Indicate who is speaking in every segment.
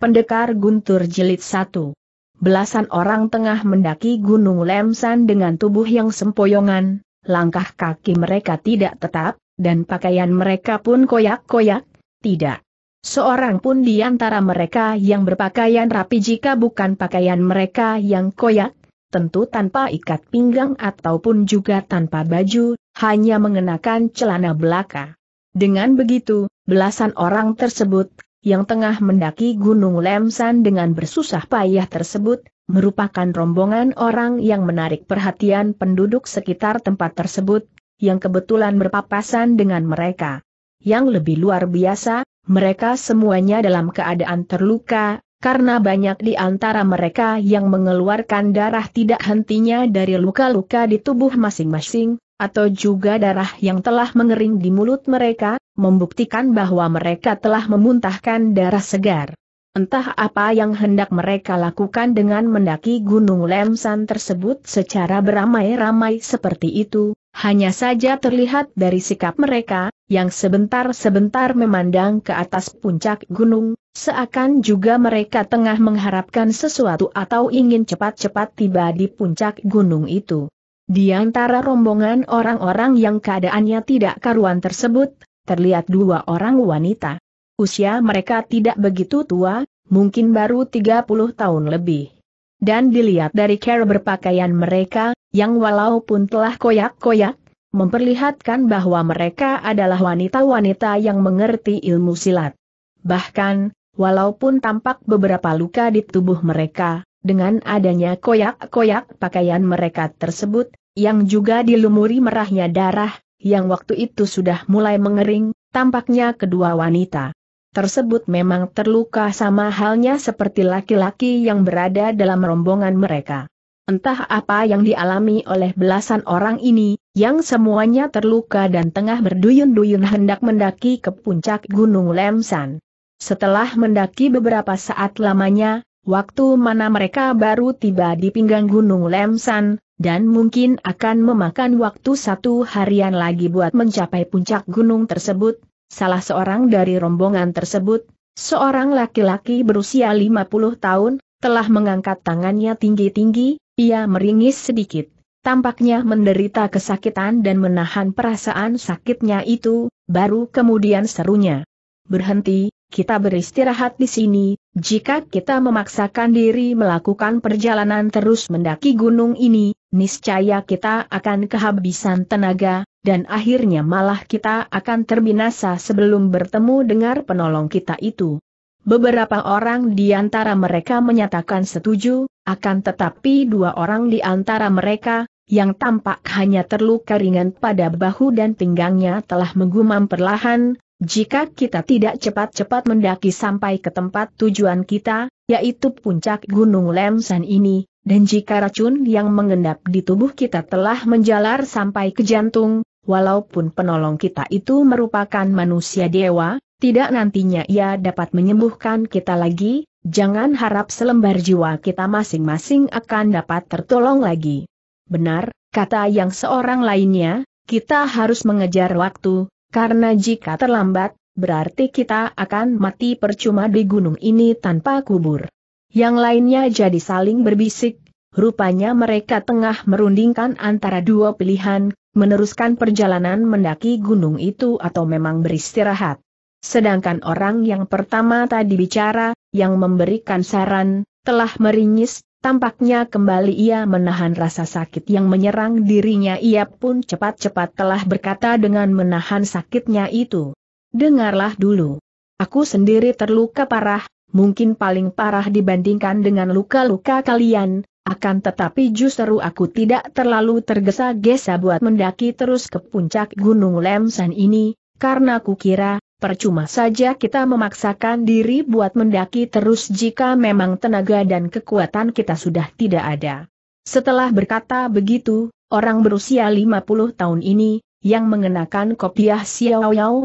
Speaker 1: Pendekar Guntur Jilid 1 Belasan orang tengah mendaki Gunung Lemsan dengan tubuh yang sempoyongan, langkah kaki mereka tidak tetap, dan pakaian mereka pun koyak-koyak, tidak. Seorang pun di antara mereka yang berpakaian rapi jika bukan pakaian mereka yang koyak, tentu tanpa ikat pinggang ataupun juga tanpa baju, hanya mengenakan celana belaka. Dengan begitu, belasan orang tersebut yang tengah mendaki Gunung Lemsan dengan bersusah payah tersebut, merupakan rombongan orang yang menarik perhatian penduduk sekitar tempat tersebut, yang kebetulan berpapasan dengan mereka. Yang lebih luar biasa, mereka semuanya dalam keadaan terluka, karena banyak di antara mereka yang mengeluarkan darah tidak hentinya dari luka-luka di tubuh masing-masing, atau juga darah yang telah mengering di mulut mereka, membuktikan bahwa mereka telah memuntahkan darah segar. Entah apa yang hendak mereka lakukan dengan mendaki Gunung Lemsan tersebut secara beramai-ramai seperti itu, hanya saja terlihat dari sikap mereka, yang sebentar-sebentar memandang ke atas puncak gunung, seakan juga mereka tengah mengharapkan sesuatu atau ingin cepat-cepat tiba di puncak gunung itu. Di antara rombongan orang-orang yang keadaannya tidak karuan tersebut, terlihat dua orang wanita. Usia mereka tidak begitu tua, mungkin baru 30 tahun lebih. Dan dilihat dari cara berpakaian mereka, yang walaupun telah koyak-koyak, memperlihatkan bahwa mereka adalah wanita-wanita yang mengerti ilmu silat. Bahkan, walaupun tampak beberapa luka di tubuh mereka, dengan adanya koyak-koyak pakaian mereka tersebut, yang juga dilumuri merahnya darah, yang waktu itu sudah mulai mengering, tampaknya kedua wanita tersebut memang terluka sama halnya seperti laki-laki yang berada dalam rombongan mereka. Entah apa yang dialami oleh belasan orang ini, yang semuanya terluka dan tengah berduyun-duyun hendak mendaki ke puncak Gunung Lemsan. Setelah mendaki beberapa saat lamanya, waktu mana mereka baru tiba di pinggang Gunung Lemsan, dan mungkin akan memakan waktu satu harian lagi buat mencapai puncak gunung tersebut. Salah seorang dari rombongan tersebut, seorang laki-laki berusia 50 tahun, telah mengangkat tangannya tinggi-tinggi, ia meringis sedikit. Tampaknya menderita kesakitan dan menahan perasaan sakitnya itu, baru kemudian serunya. Berhenti, kita beristirahat di sini, jika kita memaksakan diri melakukan perjalanan terus mendaki gunung ini, niscaya kita akan kehabisan tenaga, dan akhirnya malah kita akan terbinasa sebelum bertemu dengan penolong kita itu. Beberapa orang di antara mereka menyatakan setuju, akan tetapi dua orang di antara mereka, yang tampak hanya terluka ringan pada bahu dan pinggangnya telah menggumam perlahan, jika kita tidak cepat-cepat mendaki sampai ke tempat tujuan kita, yaitu puncak Gunung Lemsan ini, dan jika racun yang mengendap di tubuh kita telah menjalar sampai ke jantung, walaupun penolong kita itu merupakan manusia dewa, tidak nantinya ia dapat menyembuhkan kita lagi, jangan harap selembar jiwa kita masing-masing akan dapat tertolong lagi. Benar, kata yang seorang lainnya, kita harus mengejar waktu, karena jika terlambat, berarti kita akan mati percuma di gunung ini tanpa kubur. Yang lainnya jadi saling berbisik, rupanya mereka tengah merundingkan antara dua pilihan, meneruskan perjalanan mendaki gunung itu atau memang beristirahat. Sedangkan orang yang pertama tadi bicara, yang memberikan saran, telah meringis, tampaknya kembali ia menahan rasa sakit yang menyerang dirinya ia pun cepat-cepat telah berkata dengan menahan sakitnya itu. Dengarlah dulu. Aku sendiri terluka parah, mungkin paling parah dibandingkan dengan luka-luka kalian, akan tetapi justru aku tidak terlalu tergesa-gesa buat mendaki terus ke puncak Gunung Lemsan ini, karena kukira, percuma saja kita memaksakan diri buat mendaki terus jika memang tenaga dan kekuatan kita sudah tidak ada. Setelah berkata begitu, orang berusia 50 tahun ini, yang mengenakan kopiah Xiao Yao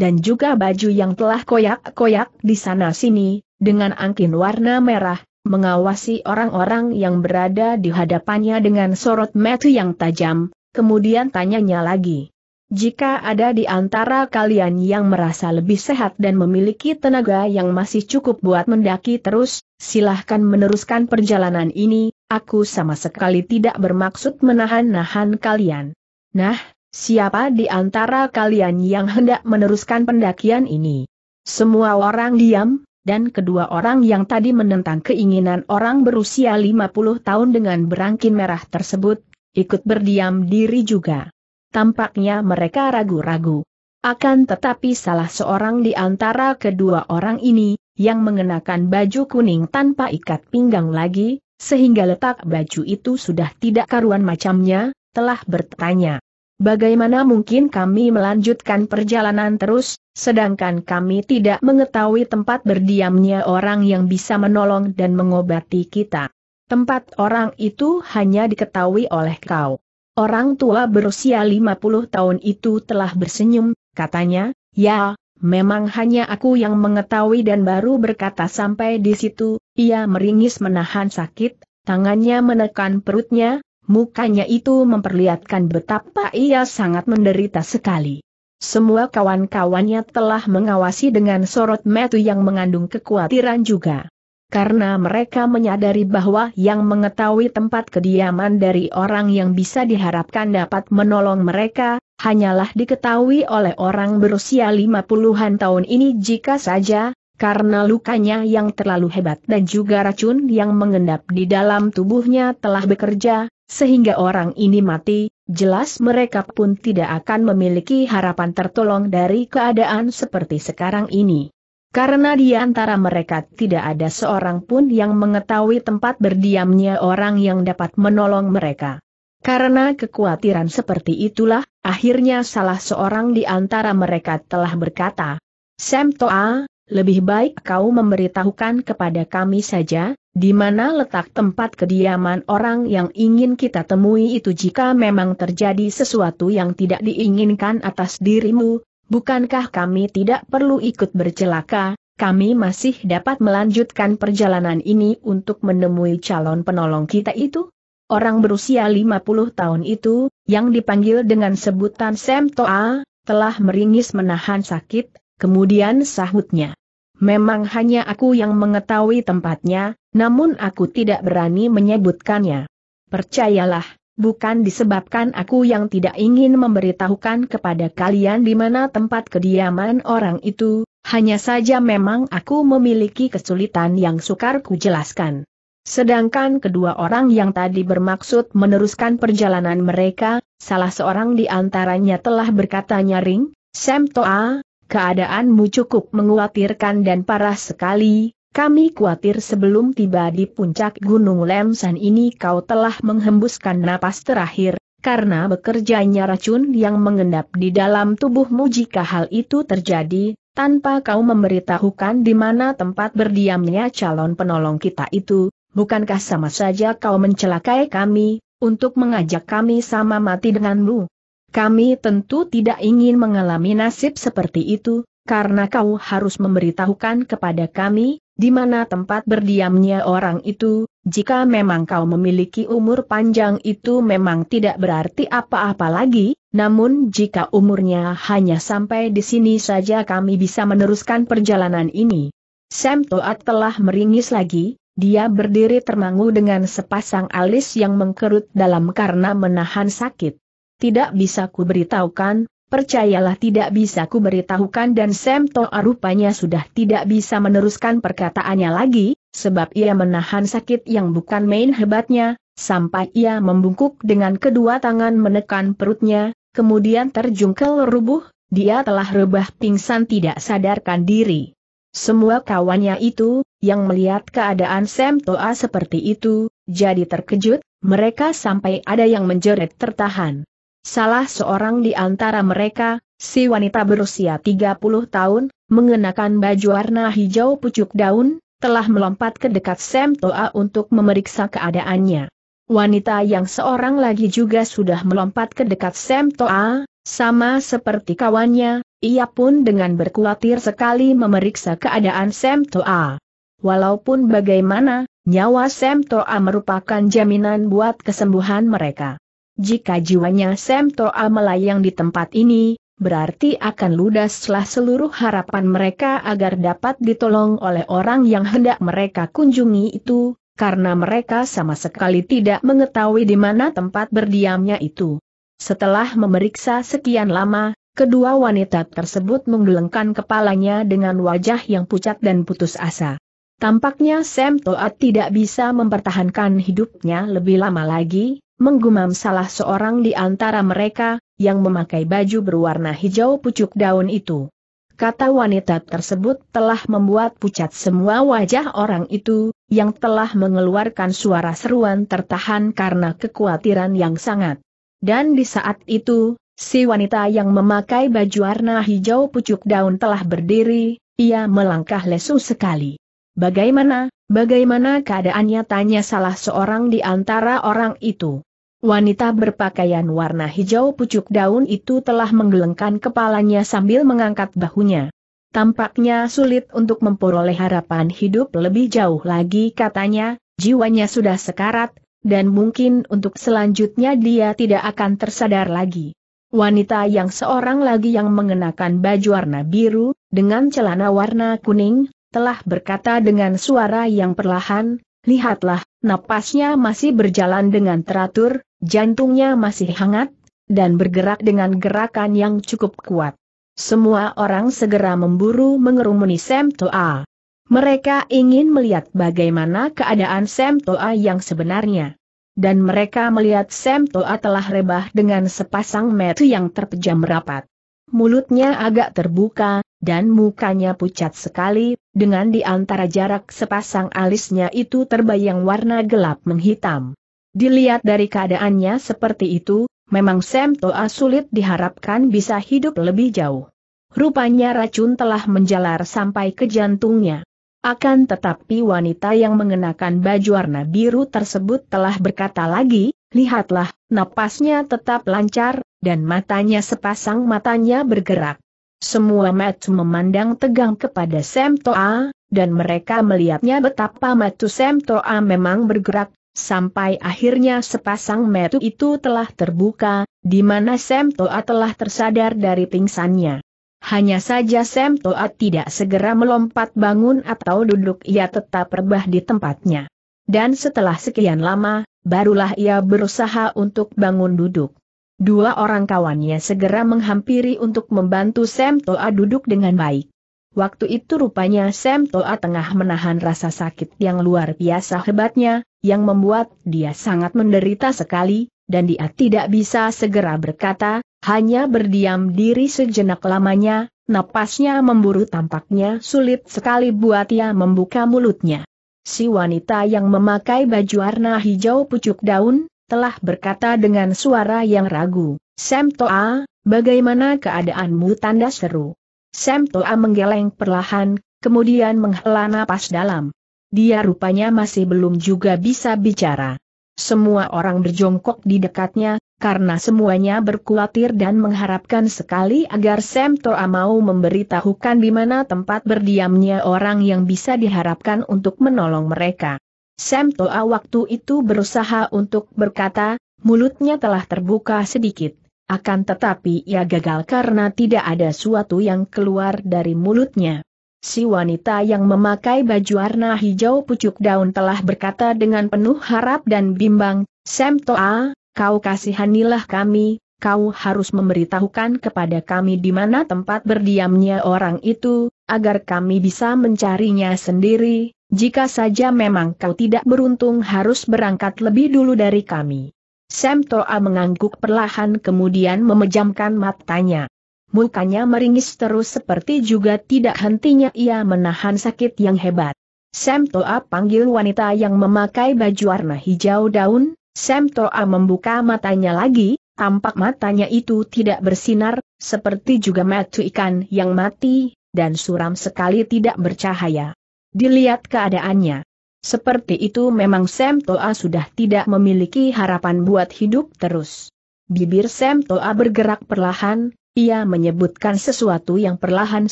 Speaker 1: dan juga baju yang telah koyak-koyak di sana-sini, dengan angkin warna merah, mengawasi orang-orang yang berada di hadapannya dengan sorot mata yang tajam, kemudian tanyanya lagi. Jika ada di antara kalian yang merasa lebih sehat dan memiliki tenaga yang masih cukup buat mendaki terus, silahkan meneruskan perjalanan ini, aku sama sekali tidak bermaksud menahan-nahan kalian. Nah, Siapa di antara kalian yang hendak meneruskan pendakian ini? Semua orang diam, dan kedua orang yang tadi menentang keinginan orang berusia 50 tahun dengan berangkin merah tersebut, ikut berdiam diri juga. Tampaknya mereka ragu-ragu. Akan tetapi salah seorang di antara kedua orang ini, yang mengenakan baju kuning tanpa ikat pinggang lagi, sehingga letak baju itu sudah tidak karuan macamnya, telah bertanya. Bagaimana mungkin kami melanjutkan perjalanan terus, sedangkan kami tidak mengetahui tempat berdiamnya orang yang bisa menolong dan mengobati kita. Tempat orang itu hanya diketahui oleh kau. Orang tua berusia 50 tahun itu telah bersenyum, katanya, ya, memang hanya aku yang mengetahui dan baru berkata sampai di situ, ia meringis menahan sakit, tangannya menekan perutnya, mukanya itu memperlihatkan betapa ia sangat menderita sekali. Semua kawan-kawannya telah mengawasi dengan sorot metu yang mengandung kekhawatiran juga. Karena mereka menyadari bahwa yang mengetahui tempat kediaman dari orang yang bisa diharapkan dapat menolong mereka, hanyalah diketahui oleh orang berusia 50-an tahun ini jika saja, karena lukanya yang terlalu hebat dan juga racun yang mengendap di dalam tubuhnya telah bekerja, sehingga orang ini mati, jelas mereka pun tidak akan memiliki harapan tertolong dari keadaan seperti sekarang ini. Karena di antara mereka tidak ada seorang pun yang mengetahui tempat berdiamnya orang yang dapat menolong mereka. Karena kekhawatiran seperti itulah, akhirnya salah seorang di antara mereka telah berkata, Sem Toa, lebih baik kau memberitahukan kepada kami saja, di mana letak tempat kediaman orang yang ingin kita temui itu jika memang terjadi sesuatu yang tidak diinginkan atas dirimu, bukankah kami tidak perlu ikut bercelaka, kami masih dapat melanjutkan perjalanan ini untuk menemui calon penolong kita itu? Orang berusia 50 tahun itu, yang dipanggil dengan sebutan Sam Toa, telah meringis menahan sakit, kemudian sahutnya. Memang hanya aku yang mengetahui tempatnya, namun aku tidak berani menyebutkannya. Percayalah, bukan disebabkan aku yang tidak ingin memberitahukan kepada kalian di mana tempat kediaman orang itu, hanya saja memang aku memiliki kesulitan yang sukar kujelaskan. Sedangkan kedua orang yang tadi bermaksud meneruskan perjalanan mereka, salah seorang di antaranya telah berkata nyaring, Sam Toa, keadaanmu cukup menguatirkan dan parah sekali, kami khawatir sebelum tiba di puncak Gunung Lemsan ini kau telah menghembuskan napas terakhir, karena bekerjanya racun yang mengendap di dalam tubuhmu jika hal itu terjadi, tanpa kau memberitahukan di mana tempat berdiamnya calon penolong kita itu, bukankah sama saja kau mencelakai kami, untuk mengajak kami sama mati denganmu? Kami tentu tidak ingin mengalami nasib seperti itu, karena kau harus memberitahukan kepada kami, di mana tempat berdiamnya orang itu, jika memang kau memiliki umur panjang itu memang tidak berarti apa-apa lagi, namun jika umurnya hanya sampai di sini saja kami bisa meneruskan perjalanan ini. Sam Toat telah meringis lagi, dia berdiri termangu dengan sepasang alis yang mengkerut dalam karena menahan sakit. Tidak bisa kuberitahukan percayalah tidak bisa ku beritahukan dan Sam Toa rupanya sudah tidak bisa meneruskan perkataannya lagi, sebab ia menahan sakit yang bukan main hebatnya, sampai ia membungkuk dengan kedua tangan menekan perutnya, kemudian terjungkel rubuh, dia telah rebah pingsan tidak sadarkan diri. Semua kawannya itu, yang melihat keadaan Sam Toa seperti itu, jadi terkejut, mereka sampai ada yang menjerit tertahan. Salah seorang di antara mereka, si wanita berusia 30 tahun, mengenakan baju warna hijau pucuk daun, telah melompat ke dekat Sam Toa untuk memeriksa keadaannya. Wanita yang seorang lagi juga sudah melompat ke dekat Sam Toa, sama seperti kawannya, ia pun dengan berkuatir sekali memeriksa keadaan Sam Toa. Walaupun bagaimana, nyawa Sam Toa merupakan jaminan buat kesembuhan mereka. Jika jiwanya Sam Toa melayang di tempat ini, berarti akan ludaslah seluruh harapan mereka agar dapat ditolong oleh orang yang hendak mereka kunjungi itu, karena mereka sama sekali tidak mengetahui di mana tempat berdiamnya itu. Setelah memeriksa sekian lama, kedua wanita tersebut menggelengkan kepalanya dengan wajah yang pucat dan putus asa. Tampaknya Sam Toa tidak bisa mempertahankan hidupnya lebih lama lagi, menggumam salah seorang di antara mereka, yang memakai baju berwarna hijau pucuk daun itu. Kata wanita tersebut telah membuat pucat semua wajah orang itu, yang telah mengeluarkan suara seruan tertahan karena kekhawatiran yang sangat. Dan di saat itu, si wanita yang memakai baju warna hijau pucuk daun telah berdiri, ia melangkah lesu sekali. Bagaimana, bagaimana keadaannya tanya salah seorang di antara orang itu. Wanita berpakaian warna hijau pucuk daun itu telah menggelengkan kepalanya sambil mengangkat bahunya. Tampaknya sulit untuk memperoleh harapan hidup lebih jauh lagi katanya, jiwanya sudah sekarat, dan mungkin untuk selanjutnya dia tidak akan tersadar lagi. Wanita yang seorang lagi yang mengenakan baju warna biru, dengan celana warna kuning, telah berkata dengan suara yang perlahan, Lihatlah, napasnya masih berjalan dengan teratur, Jantungnya masih hangat, dan bergerak dengan gerakan yang cukup kuat. Semua orang segera memburu mengerumuni Sam Toa. Mereka ingin melihat bagaimana keadaan Sam Toa yang sebenarnya. Dan mereka melihat Sam Toa telah rebah dengan sepasang mata yang terpejam rapat. Mulutnya agak terbuka, dan mukanya pucat sekali, dengan di antara jarak sepasang alisnya itu terbayang warna gelap menghitam. Dilihat dari keadaannya seperti itu, memang Sam Toa sulit diharapkan bisa hidup lebih jauh. Rupanya racun telah menjalar sampai ke jantungnya. Akan tetapi wanita yang mengenakan baju warna biru tersebut telah berkata lagi, lihatlah, napasnya tetap lancar, dan matanya sepasang matanya bergerak. Semua matu memandang tegang kepada Sam Toa, dan mereka melihatnya betapa matu Sam Toa memang bergerak, sampai akhirnya sepasang metu itu telah terbuka, di mana Sam Toa telah tersadar dari pingsannya. Hanya saja Sam Toa tidak segera melompat bangun atau duduk ia tetap rebah di tempatnya. Dan setelah sekian lama, barulah ia berusaha untuk bangun duduk. Dua orang kawannya segera menghampiri untuk membantu Sam Toa duduk dengan baik. Waktu itu rupanya Sam Toa tengah menahan rasa sakit yang luar biasa hebatnya, yang membuat dia sangat menderita sekali, dan dia tidak bisa segera berkata, hanya berdiam diri sejenak lamanya, napasnya memburu tampaknya sulit sekali buat ia membuka mulutnya. Si wanita yang memakai baju warna hijau pucuk daun, telah berkata dengan suara yang ragu, Sam Toa, bagaimana keadaanmu tanda seru? Sam Toa menggeleng perlahan, kemudian menghela napas dalam. Dia rupanya masih belum juga bisa bicara. Semua orang berjongkok di dekatnya, karena semuanya berkuatir dan mengharapkan sekali agar Sam Toa mau memberitahukan di mana tempat berdiamnya orang yang bisa diharapkan untuk menolong mereka. Sam Toa waktu itu berusaha untuk berkata, mulutnya telah terbuka sedikit. Akan tetapi ia gagal karena tidak ada suatu yang keluar dari mulutnya. Si wanita yang memakai baju warna hijau pucuk daun telah berkata dengan penuh harap dan bimbang, Sam Toa, kau kasihanilah kami, kau harus memberitahukan kepada kami di mana tempat berdiamnya orang itu, agar kami bisa mencarinya sendiri, jika saja memang kau tidak beruntung harus berangkat lebih dulu dari kami. Sam mengangguk perlahan kemudian memejamkan matanya. Mukanya meringis terus seperti juga tidak hentinya ia menahan sakit yang hebat. Sam panggil wanita yang memakai baju warna hijau daun, Sam membuka matanya lagi, tampak matanya itu tidak bersinar, seperti juga mata ikan yang mati, dan suram sekali tidak bercahaya. Dilihat keadaannya. Seperti itu memang Sam Toa sudah tidak memiliki harapan buat hidup terus. Bibir Sam Toa bergerak perlahan, ia menyebutkan sesuatu yang perlahan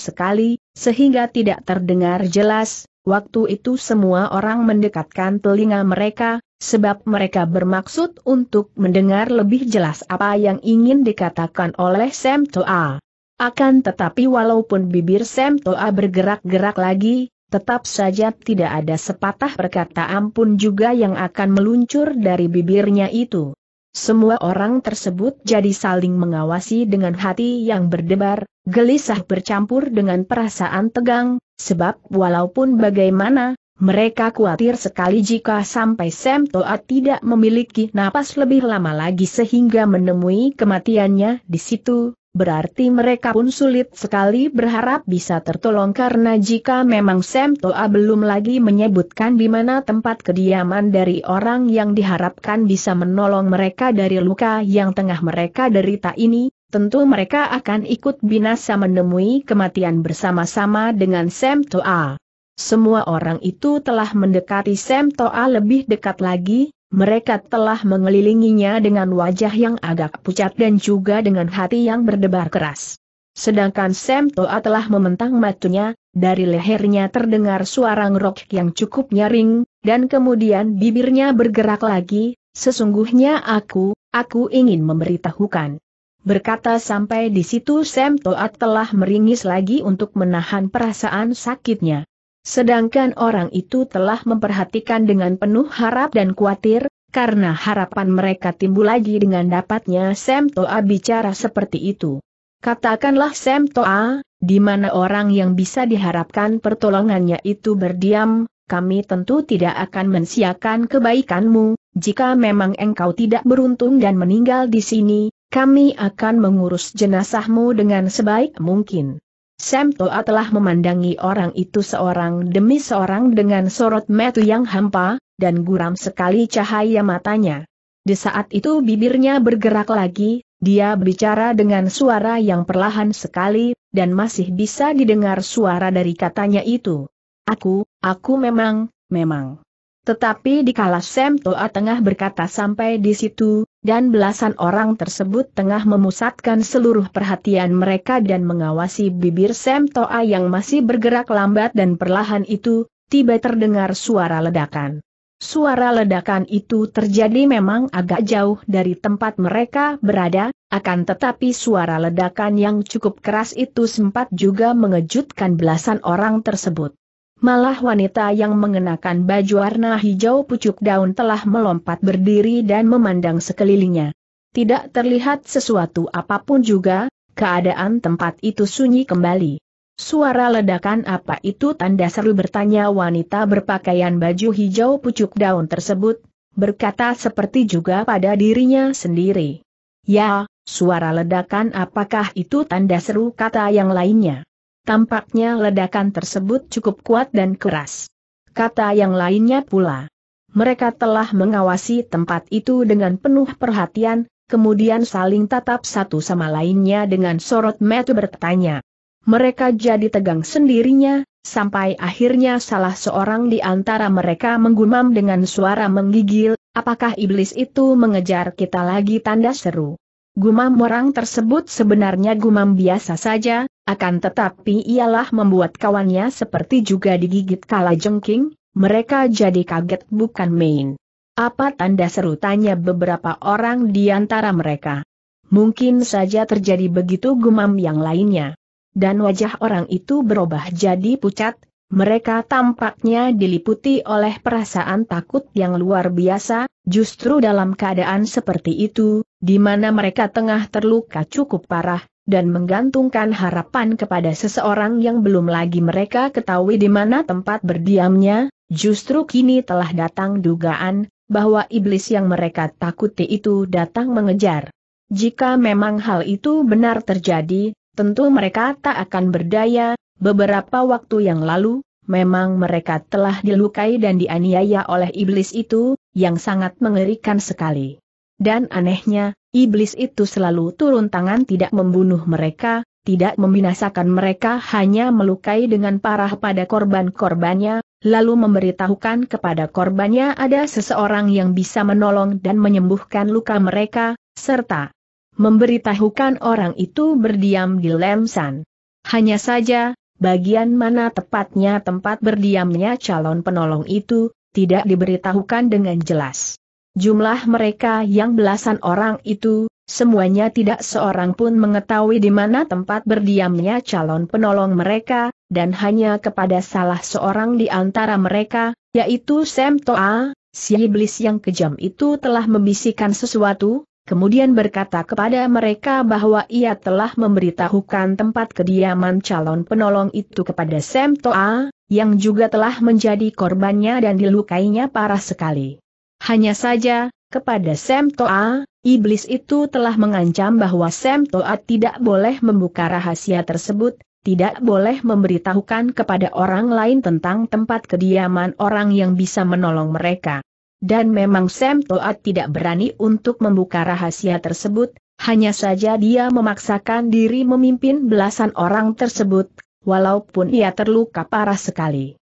Speaker 1: sekali, sehingga tidak terdengar jelas, waktu itu semua orang mendekatkan telinga mereka, sebab mereka bermaksud untuk mendengar lebih jelas apa yang ingin dikatakan oleh Sam Toa. Akan tetapi walaupun bibir Sam Toa bergerak-gerak lagi, Tetap saja tidak ada sepatah perkataan pun juga yang akan meluncur dari bibirnya itu. Semua orang tersebut jadi saling mengawasi dengan hati yang berdebar, gelisah bercampur dengan perasaan tegang, sebab walaupun bagaimana, mereka khawatir sekali jika sampai Sam Toa tidak memiliki napas lebih lama lagi sehingga menemui kematiannya di situ, berarti mereka pun sulit sekali berharap bisa tertolong karena jika memang Sam Toa belum lagi menyebutkan di mana tempat kediaman dari orang yang diharapkan bisa menolong mereka dari luka yang tengah mereka derita ini, tentu mereka akan ikut binasa menemui kematian bersama-sama dengan Sam Toa. Semua orang itu telah mendekati Sam Toa lebih dekat lagi, mereka telah mengelilinginya dengan wajah yang agak pucat dan juga dengan hati yang berdebar keras. Sedangkan Sam Toa telah mementang matunya, dari lehernya terdengar suara ngerok yang cukup nyaring, dan kemudian bibirnya bergerak lagi, sesungguhnya aku, aku ingin memberitahukan. Berkata sampai di situ Sam Toa telah meringis lagi untuk menahan perasaan sakitnya. Sedangkan orang itu telah memperhatikan dengan penuh harap dan khawatir, karena harapan mereka timbul lagi dengan dapatnya Sam Toa bicara seperti itu. Katakanlah Sam Toa, di mana orang yang bisa diharapkan pertolongannya itu berdiam, kami tentu tidak akan mensiakan kebaikanmu, jika memang engkau tidak beruntung dan meninggal di sini, kami akan mengurus jenazahmu dengan sebaik mungkin. Sam Toa telah memandangi orang itu seorang demi seorang dengan sorot metu yang hampa, dan guram sekali cahaya matanya. Di saat itu bibirnya bergerak lagi, dia bicara dengan suara yang perlahan sekali, dan masih bisa didengar suara dari katanya itu. Aku, aku memang, memang. Tetapi dikala Sam Toa tengah berkata sampai di situ, dan belasan orang tersebut tengah memusatkan seluruh perhatian mereka dan mengawasi bibir Sam Toa yang masih bergerak lambat dan perlahan itu, tiba terdengar suara ledakan. Suara ledakan itu terjadi memang agak jauh dari tempat mereka berada, akan tetapi suara ledakan yang cukup keras itu sempat juga mengejutkan belasan orang tersebut. Malah wanita yang mengenakan baju warna hijau pucuk daun telah melompat berdiri dan memandang sekelilingnya. Tidak terlihat sesuatu apapun juga, keadaan tempat itu sunyi kembali. Suara ledakan apa itu tanda seru bertanya wanita berpakaian baju hijau pucuk daun tersebut, berkata seperti juga pada dirinya sendiri. Ya, suara ledakan apakah itu tanda seru kata yang lainnya. Tampaknya ledakan tersebut cukup kuat dan keras. Kata yang lainnya pula. Mereka telah mengawasi tempat itu dengan penuh perhatian, kemudian saling tatap satu sama lainnya dengan sorot mata bertanya. Mereka jadi tegang sendirinya, sampai akhirnya salah seorang di antara mereka menggumam dengan suara menggigil, apakah iblis itu mengejar kita lagi tanda seru. Gumam orang tersebut sebenarnya gumam biasa saja, akan tetapi ialah membuat kawannya seperti juga digigit kala jengking, mereka jadi kaget bukan main. Apa tanda seru tanya beberapa orang di antara mereka. Mungkin saja terjadi begitu gumam yang lainnya. Dan wajah orang itu berubah jadi pucat, mereka tampaknya diliputi oleh perasaan takut yang luar biasa, justru dalam keadaan seperti itu, di mana mereka tengah terluka cukup parah, dan menggantungkan harapan kepada seseorang yang belum lagi mereka ketahui di mana tempat berdiamnya, justru kini telah datang dugaan bahwa iblis yang mereka takuti itu datang mengejar. Jika memang hal itu benar terjadi, tentu mereka tak akan berdaya. Beberapa waktu yang lalu, memang mereka telah dilukai dan dianiaya oleh iblis itu, yang sangat mengerikan sekali. Dan anehnya, iblis itu selalu turun tangan tidak membunuh mereka, tidak membinasakan mereka hanya melukai dengan parah pada korban-korbannya, lalu memberitahukan kepada korbannya ada seseorang yang bisa menolong dan menyembuhkan luka mereka, serta memberitahukan orang itu berdiam di Lemsan. Hanya saja, bagian mana tepatnya tempat berdiamnya calon penolong itu, tidak diberitahukan dengan jelas. Jumlah mereka yang belasan orang itu, semuanya tidak seorang pun mengetahui di mana tempat berdiamnya calon penolong mereka, dan hanya kepada salah seorang di antara mereka, yaitu Sem Toa, si iblis yang kejam itu telah membisikkan sesuatu, kemudian berkata kepada mereka bahwa ia telah memberitahukan tempat kediaman calon penolong itu kepada Sem Toa, yang juga telah menjadi korbannya dan dilukainya parah sekali. Hanya saja, kepada Sam Toa, iblis itu telah mengancam bahwa Sam Toa tidak boleh membuka rahasia tersebut, tidak boleh memberitahukan kepada orang lain tentang tempat kediaman orang yang bisa menolong mereka. Dan memang Sam Toa tidak berani untuk membuka rahasia tersebut, hanya saja dia memaksakan diri memimpin belasan orang tersebut, walaupun ia terluka parah sekali.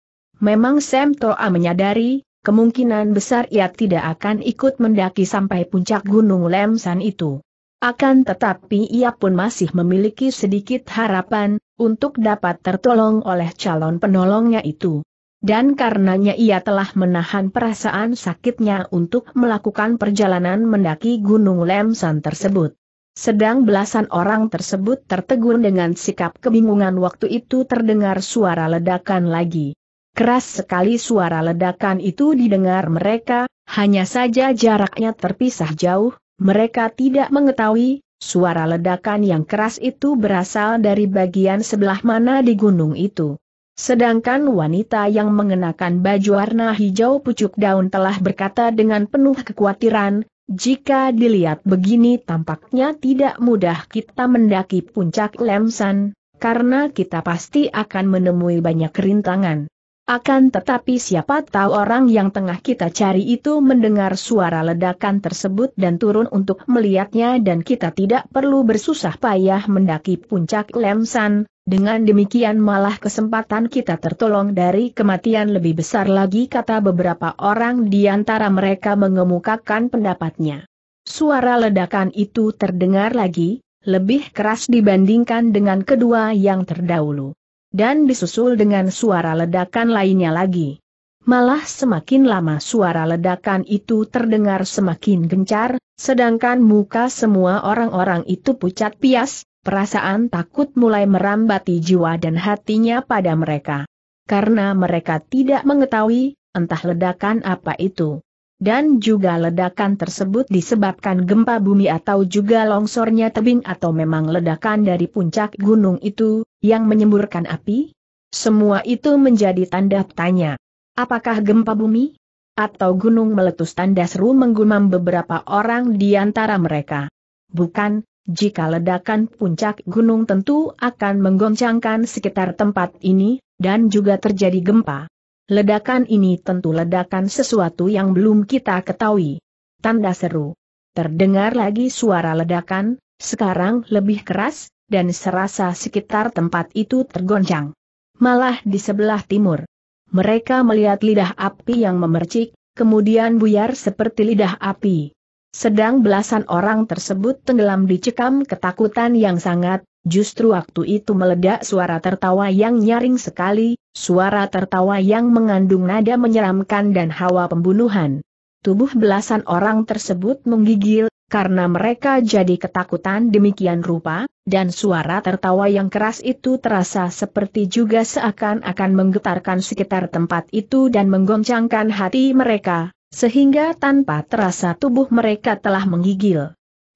Speaker 1: Memang Sam Toa menyadari, kemungkinan besar ia tidak akan ikut mendaki sampai puncak Gunung Lemsan itu. Akan tetapi ia pun masih memiliki sedikit harapan, untuk dapat tertolong oleh calon penolongnya itu. Dan karenanya ia telah menahan perasaan sakitnya untuk melakukan perjalanan mendaki Gunung Lemsan tersebut. Sedang belasan orang tersebut tertegun dengan sikap kebingungan waktu itu terdengar suara ledakan lagi. Keras sekali suara ledakan itu didengar mereka, hanya saja jaraknya terpisah jauh, mereka tidak mengetahui, suara ledakan yang keras itu berasal dari bagian sebelah mana di gunung itu. Sedangkan wanita yang mengenakan baju warna hijau pucuk daun telah berkata dengan penuh kekhawatiran, jika dilihat begini tampaknya tidak mudah kita mendaki puncak Lemsan, karena kita pasti akan menemui banyak rintangan. Akan tetapi siapa tahu orang yang tengah kita cari itu mendengar suara ledakan tersebut dan turun untuk melihatnya dan kita tidak perlu bersusah payah mendaki puncak Lemsan, dengan demikian malah kesempatan kita tertolong dari kematian lebih besar lagi kata beberapa orang di antara mereka mengemukakan pendapatnya. Suara ledakan itu terdengar lagi, lebih keras dibandingkan dengan kedua yang terdahulu dan disusul dengan suara ledakan lainnya lagi. Malah semakin lama suara ledakan itu terdengar semakin gencar, sedangkan muka semua orang-orang itu pucat pias, perasaan takut mulai merambati jiwa dan hatinya pada mereka. Karena mereka tidak mengetahui, entah ledakan apa itu dan juga ledakan tersebut disebabkan gempa bumi atau juga longsornya tebing atau memang ledakan dari puncak gunung itu, yang menyemburkan api? Semua itu menjadi tanda tanya. Apakah gempa bumi? Atau gunung meletus tanda seru menggumam beberapa orang di antara mereka? Bukan, jika ledakan puncak gunung tentu akan menggoncangkan sekitar tempat ini, dan juga terjadi gempa. Ledakan ini tentu ledakan sesuatu yang belum kita ketahui. Tanda seru. Terdengar lagi suara ledakan, sekarang lebih keras, dan serasa sekitar tempat itu tergoncang. Malah di sebelah timur. Mereka melihat lidah api yang memercik, kemudian buyar seperti lidah api. Sedang belasan orang tersebut tenggelam dicekam ketakutan yang sangat, Justru waktu itu meledak suara tertawa yang nyaring sekali, suara tertawa yang mengandung nada menyeramkan dan hawa pembunuhan. Tubuh belasan orang tersebut menggigil, karena mereka jadi ketakutan demikian rupa, dan suara tertawa yang keras itu terasa seperti juga seakan-akan menggetarkan sekitar tempat itu dan menggoncangkan hati mereka, sehingga tanpa terasa tubuh mereka telah menggigil.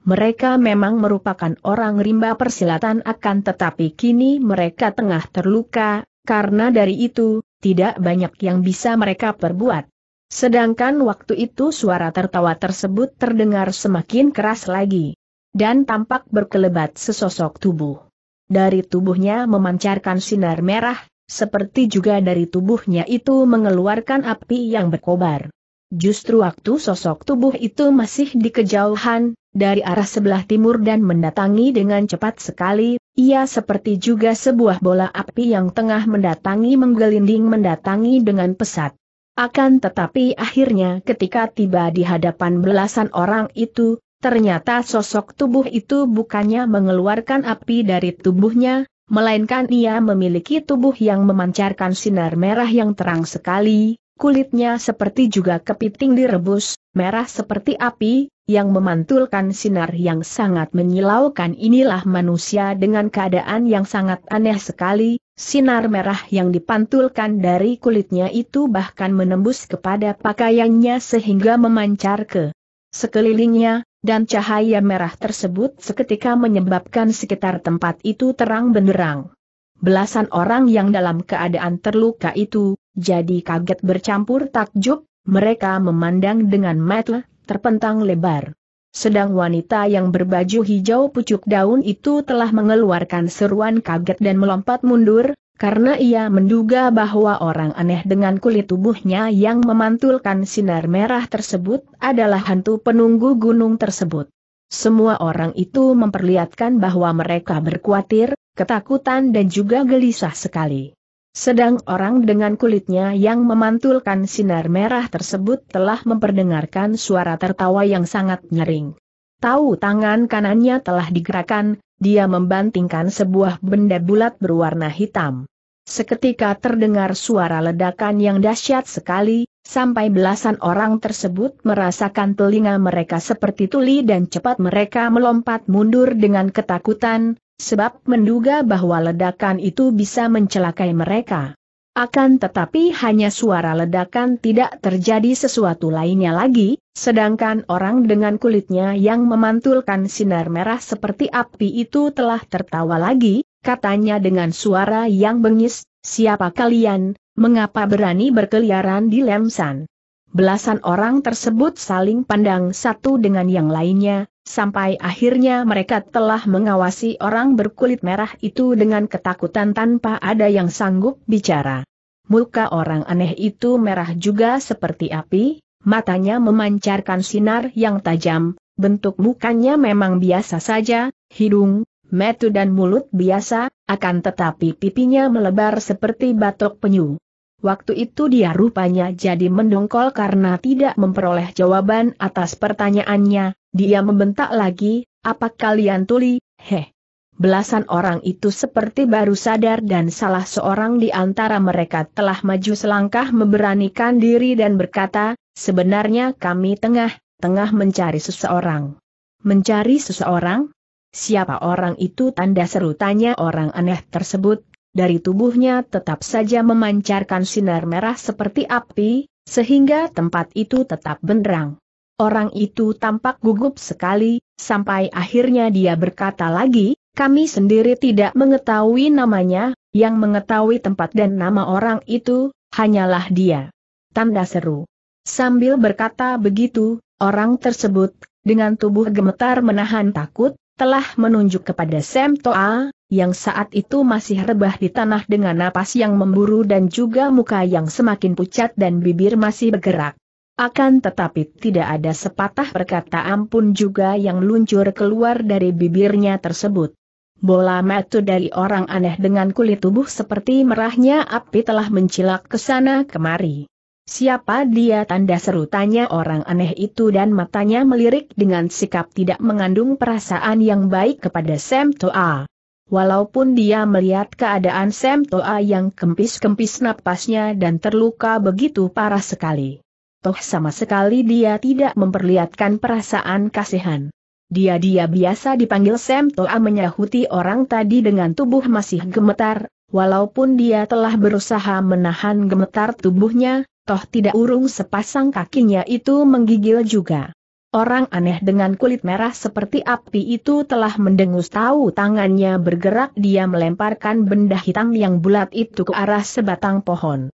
Speaker 1: Mereka memang merupakan orang rimba persilatan akan tetapi kini mereka tengah terluka, karena dari itu, tidak banyak yang bisa mereka perbuat. Sedangkan waktu itu suara tertawa tersebut terdengar semakin keras lagi. Dan tampak berkelebat sesosok tubuh. Dari tubuhnya memancarkan sinar merah, seperti juga dari tubuhnya itu mengeluarkan api yang berkobar. Justru waktu sosok tubuh itu masih di kejauhan, dari arah sebelah timur dan mendatangi dengan cepat sekali, ia seperti juga sebuah bola api yang tengah mendatangi menggelinding mendatangi dengan pesat. Akan tetapi akhirnya ketika tiba di hadapan belasan orang itu, ternyata sosok tubuh itu bukannya mengeluarkan api dari tubuhnya, melainkan ia memiliki tubuh yang memancarkan sinar merah yang terang sekali, kulitnya seperti juga kepiting direbus, merah seperti api, yang memantulkan sinar yang sangat menyilaukan inilah manusia dengan keadaan yang sangat aneh sekali, sinar merah yang dipantulkan dari kulitnya itu bahkan menembus kepada pakaiannya sehingga memancar ke sekelilingnya, dan cahaya merah tersebut seketika menyebabkan sekitar tempat itu terang benderang. Belasan orang yang dalam keadaan terluka itu, jadi kaget bercampur takjub, mereka memandang dengan mata terpentang lebar. Sedang wanita yang berbaju hijau pucuk daun itu telah mengeluarkan seruan kaget dan melompat mundur, karena ia menduga bahwa orang aneh dengan kulit tubuhnya yang memantulkan sinar merah tersebut adalah hantu penunggu gunung tersebut. Semua orang itu memperlihatkan bahwa mereka berkuatir, ketakutan dan juga gelisah sekali. Sedang orang dengan kulitnya yang memantulkan sinar merah tersebut telah memperdengarkan suara tertawa yang sangat nyering. Tahu tangan kanannya telah digerakkan, dia membantingkan sebuah benda bulat berwarna hitam. Seketika terdengar suara ledakan yang dahsyat sekali, sampai belasan orang tersebut merasakan telinga mereka seperti tuli dan cepat mereka melompat mundur dengan ketakutan, sebab menduga bahwa ledakan itu bisa mencelakai mereka. Akan tetapi hanya suara ledakan tidak terjadi sesuatu lainnya lagi, sedangkan orang dengan kulitnya yang memantulkan sinar merah seperti api itu telah tertawa lagi, katanya dengan suara yang bengis, siapa kalian, mengapa berani berkeliaran di Lemsan? Belasan orang tersebut saling pandang satu dengan yang lainnya, sampai akhirnya mereka telah mengawasi orang berkulit merah itu dengan ketakutan tanpa ada yang sanggup bicara. Muka orang aneh itu merah juga seperti api, matanya memancarkan sinar yang tajam, bentuk mukanya memang biasa saja, hidung, metu dan mulut biasa, akan tetapi pipinya melebar seperti batok penyu. Waktu itu dia rupanya jadi mendongkol karena tidak memperoleh jawaban atas pertanyaannya, dia membentak lagi, apa kalian tuli, heh. Belasan orang itu seperti baru sadar dan salah seorang di antara mereka telah maju selangkah memberanikan diri dan berkata, sebenarnya kami tengah, tengah mencari seseorang. Mencari seseorang? Siapa orang itu tanda seru tanya orang aneh tersebut, dari tubuhnya tetap saja memancarkan sinar merah seperti api, sehingga tempat itu tetap benderang. Orang itu tampak gugup sekali, sampai akhirnya dia berkata lagi, kami sendiri tidak mengetahui namanya, yang mengetahui tempat dan nama orang itu, hanyalah dia. Tanda seru. Sambil berkata begitu, orang tersebut, dengan tubuh gemetar menahan takut, telah menunjuk kepada Sam Toa, yang saat itu masih rebah di tanah dengan napas yang memburu dan juga muka yang semakin pucat dan bibir masih bergerak. Akan tetapi tidak ada sepatah perkataan pun juga yang luncur keluar dari bibirnya tersebut. Bola metu dari orang aneh dengan kulit tubuh seperti merahnya api telah mencilak ke sana kemari. Siapa dia tanda seru tanya orang aneh itu dan matanya melirik dengan sikap tidak mengandung perasaan yang baik kepada Sam Toa. Walaupun dia melihat keadaan Sam Toa yang kempis-kempis napasnya dan terluka begitu parah sekali toh sama sekali dia tidak memperlihatkan perasaan kasihan. Dia-dia biasa dipanggil Sam Toa menyahuti orang tadi dengan tubuh masih gemetar, walaupun dia telah berusaha menahan gemetar tubuhnya, toh tidak urung sepasang kakinya itu menggigil juga. Orang aneh dengan kulit merah seperti api itu telah mendengus tahu tangannya bergerak dia melemparkan benda hitam yang bulat itu ke arah sebatang pohon.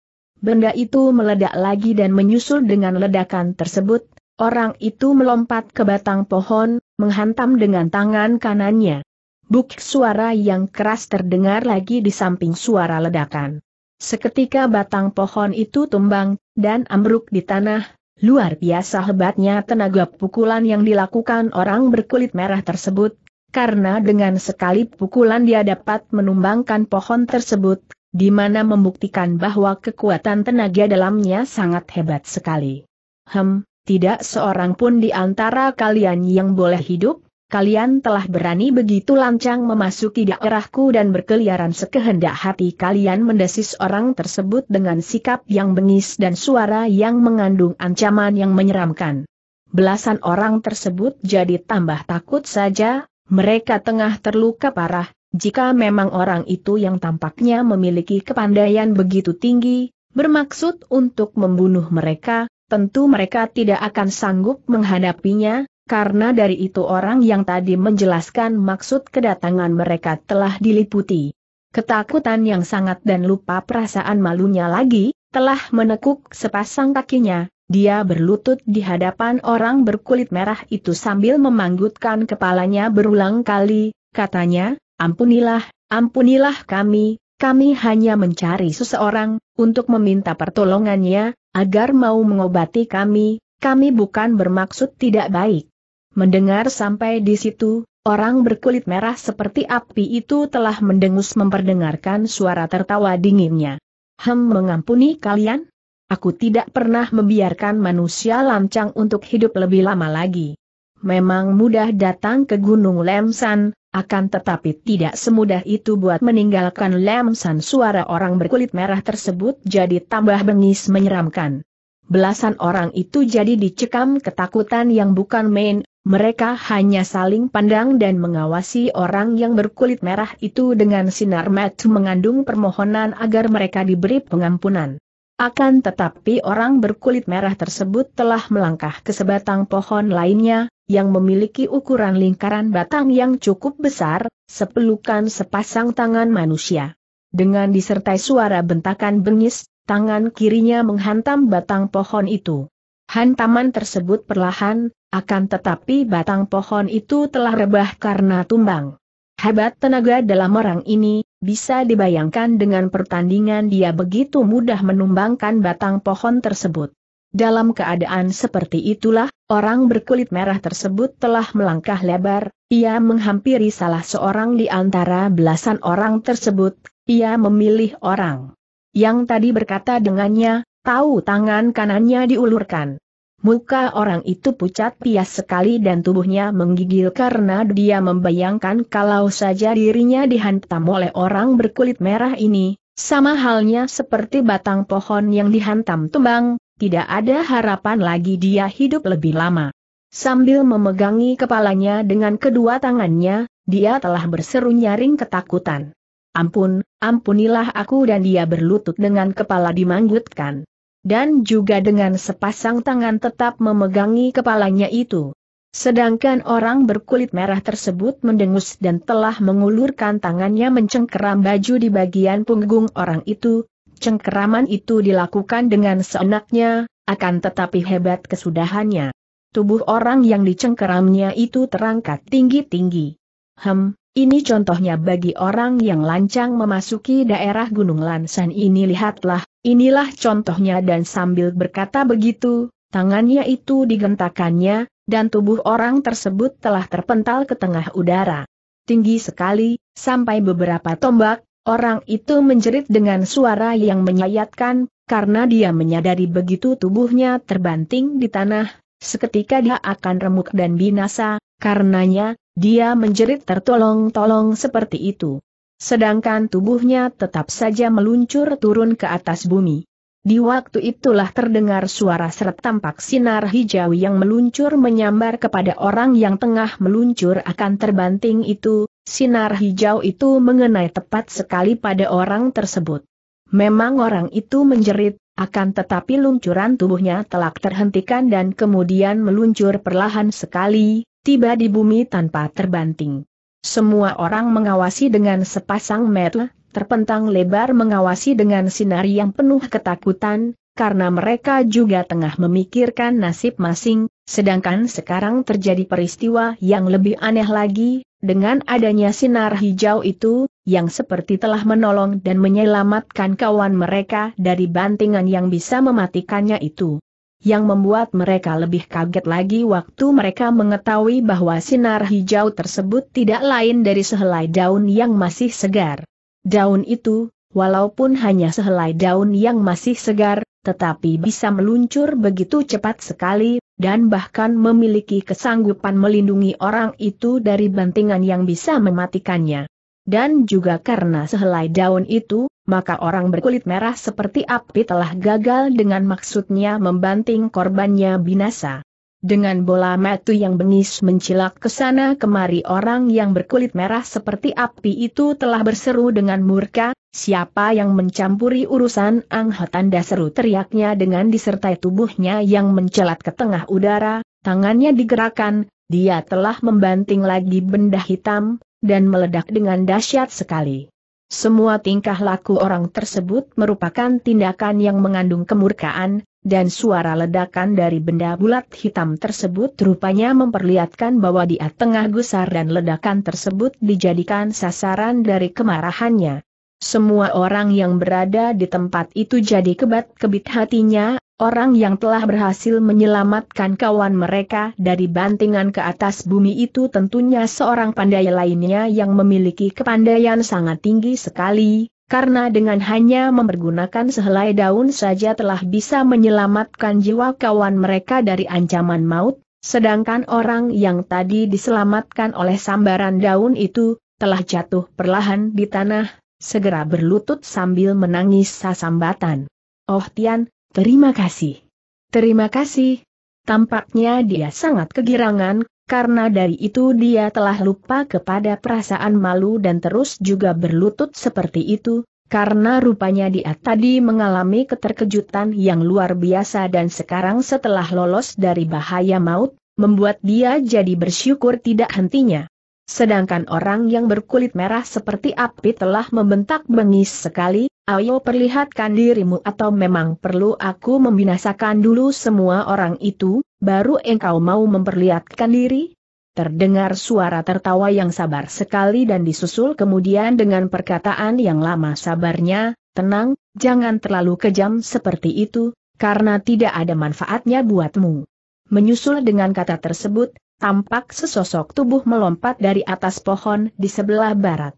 Speaker 1: Benda itu meledak lagi dan menyusul dengan ledakan tersebut, orang itu melompat ke batang pohon, menghantam dengan tangan kanannya. Buk suara yang keras terdengar lagi di samping suara ledakan. Seketika batang pohon itu tumbang, dan ambruk di tanah, luar biasa hebatnya tenaga pukulan yang dilakukan orang berkulit merah tersebut, karena dengan sekali pukulan dia dapat menumbangkan pohon tersebut, di mana membuktikan bahwa kekuatan tenaga dalamnya sangat hebat sekali. Hem, tidak seorang pun di antara kalian yang boleh hidup, kalian telah berani begitu lancang memasuki daerahku dan berkeliaran sekehendak hati kalian mendesis orang tersebut dengan sikap yang bengis dan suara yang mengandung ancaman yang menyeramkan. Belasan orang tersebut jadi tambah takut saja, mereka tengah terluka parah, jika memang orang itu yang tampaknya memiliki kepandaian begitu tinggi, bermaksud untuk membunuh mereka, tentu mereka tidak akan sanggup menghadapinya, karena dari itu orang yang tadi menjelaskan maksud kedatangan mereka telah diliputi. Ketakutan yang sangat dan lupa perasaan malunya lagi, telah menekuk sepasang kakinya, dia berlutut di hadapan orang berkulit merah itu sambil memanggutkan kepalanya berulang kali, katanya, Ampunilah, ampunilah kami, kami hanya mencari seseorang, untuk meminta pertolongannya, agar mau mengobati kami, kami bukan bermaksud tidak baik. Mendengar sampai di situ, orang berkulit merah seperti api itu telah mendengus memperdengarkan suara tertawa dinginnya. Hem mengampuni kalian? Aku tidak pernah membiarkan manusia lancang untuk hidup lebih lama lagi. Memang mudah datang ke Gunung Lemsan, akan tetapi tidak semudah itu buat meninggalkan lemsan suara orang berkulit merah tersebut jadi tambah bengis menyeramkan. Belasan orang itu jadi dicekam ketakutan yang bukan main, mereka hanya saling pandang dan mengawasi orang yang berkulit merah itu dengan sinar mata mengandung permohonan agar mereka diberi pengampunan. Akan tetapi orang berkulit merah tersebut telah melangkah ke sebatang pohon lainnya, yang memiliki ukuran lingkaran batang yang cukup besar, sepelukan sepasang tangan manusia. Dengan disertai suara bentakan bengis, tangan kirinya menghantam batang pohon itu. Hantaman tersebut perlahan, akan tetapi batang pohon itu telah rebah karena tumbang. Hebat tenaga dalam orang ini, bisa dibayangkan dengan pertandingan dia begitu mudah menumbangkan batang pohon tersebut. Dalam keadaan seperti itulah, orang berkulit merah tersebut telah melangkah lebar, ia menghampiri salah seorang di antara belasan orang tersebut, ia memilih orang yang tadi berkata dengannya, tahu tangan kanannya diulurkan. Muka orang itu pucat pias sekali dan tubuhnya menggigil karena dia membayangkan kalau saja dirinya dihantam oleh orang berkulit merah ini, sama halnya seperti batang pohon yang dihantam tumbang, tidak ada harapan lagi dia hidup lebih lama. Sambil memegangi kepalanya dengan kedua tangannya, dia telah berseru nyaring ketakutan. Ampun, ampunilah aku dan dia berlutut dengan kepala dimanggutkan. Dan juga dengan sepasang tangan tetap memegangi kepalanya itu. Sedangkan orang berkulit merah tersebut mendengus dan telah mengulurkan tangannya mencengkeram baju di bagian punggung orang itu, Cengkeraman itu dilakukan dengan seenaknya, akan tetapi hebat kesudahannya. Tubuh orang yang dicengkeramnya itu terangkat tinggi-tinggi. Hem, ini contohnya bagi orang yang lancang memasuki daerah Gunung Lansan ini lihatlah, inilah contohnya dan sambil berkata begitu, tangannya itu digentakannya, dan tubuh orang tersebut telah terpental ke tengah udara. Tinggi sekali, sampai beberapa tombak, Orang itu menjerit dengan suara yang menyayatkan, karena dia menyadari begitu tubuhnya terbanting di tanah, seketika dia akan remuk dan binasa, karenanya, dia menjerit tertolong-tolong seperti itu. Sedangkan tubuhnya tetap saja meluncur turun ke atas bumi. Di waktu itulah terdengar suara seret tampak sinar hijau yang meluncur menyambar kepada orang yang tengah meluncur akan terbanting itu, Sinar hijau itu mengenai tepat sekali pada orang tersebut. Memang orang itu menjerit, akan tetapi luncuran tubuhnya telak terhentikan dan kemudian meluncur perlahan sekali, tiba di bumi tanpa terbanting. Semua orang mengawasi dengan sepasang mata, terpentang lebar mengawasi dengan sinar yang penuh ketakutan, karena mereka juga tengah memikirkan nasib masing, sedangkan sekarang terjadi peristiwa yang lebih aneh lagi, dengan adanya sinar hijau itu, yang seperti telah menolong dan menyelamatkan kawan mereka dari bantingan yang bisa mematikannya itu. Yang membuat mereka lebih kaget lagi waktu mereka mengetahui bahwa sinar hijau tersebut tidak lain dari sehelai daun yang masih segar. Daun itu, walaupun hanya sehelai daun yang masih segar, tetapi bisa meluncur begitu cepat sekali, dan bahkan memiliki kesanggupan melindungi orang itu dari bantingan yang bisa mematikannya. Dan juga karena sehelai daun itu, maka orang berkulit merah seperti api telah gagal dengan maksudnya membanting korbannya binasa. Dengan bola metu yang bengis mencilak ke sana kemari orang yang berkulit merah seperti api itu telah berseru dengan murka, Siapa yang mencampuri urusan Ang Hotan teriaknya dengan disertai tubuhnya yang mencelat ke tengah udara, tangannya digerakkan, dia telah membanting lagi benda hitam, dan meledak dengan dahsyat sekali. Semua tingkah laku orang tersebut merupakan tindakan yang mengandung kemurkaan, dan suara ledakan dari benda bulat hitam tersebut rupanya memperlihatkan bahwa dia tengah gusar dan ledakan tersebut dijadikan sasaran dari kemarahannya. Semua orang yang berada di tempat itu jadi kebat-kebit hatinya, orang yang telah berhasil menyelamatkan kawan mereka dari bantingan ke atas bumi itu tentunya seorang pandai lainnya yang memiliki kepandaian sangat tinggi sekali, karena dengan hanya mempergunakan sehelai daun saja telah bisa menyelamatkan jiwa kawan mereka dari ancaman maut, sedangkan orang yang tadi diselamatkan oleh sambaran daun itu, telah jatuh perlahan di tanah, segera berlutut sambil menangis sasambatan. Oh Tian, terima kasih. Terima kasih. Tampaknya dia sangat kegirangan, karena dari itu dia telah lupa kepada perasaan malu dan terus juga berlutut seperti itu, karena rupanya dia tadi mengalami keterkejutan yang luar biasa dan sekarang setelah lolos dari bahaya maut, membuat dia jadi bersyukur tidak hentinya. Sedangkan orang yang berkulit merah seperti api telah membentak bengis sekali, ayo perlihatkan dirimu atau memang perlu aku membinasakan dulu semua orang itu, baru engkau mau memperlihatkan diri? Terdengar suara tertawa yang sabar sekali dan disusul kemudian dengan perkataan yang lama sabarnya, tenang, jangan terlalu kejam seperti itu, karena tidak ada manfaatnya buatmu. Menyusul dengan kata tersebut, tampak sesosok tubuh melompat dari atas pohon di sebelah barat.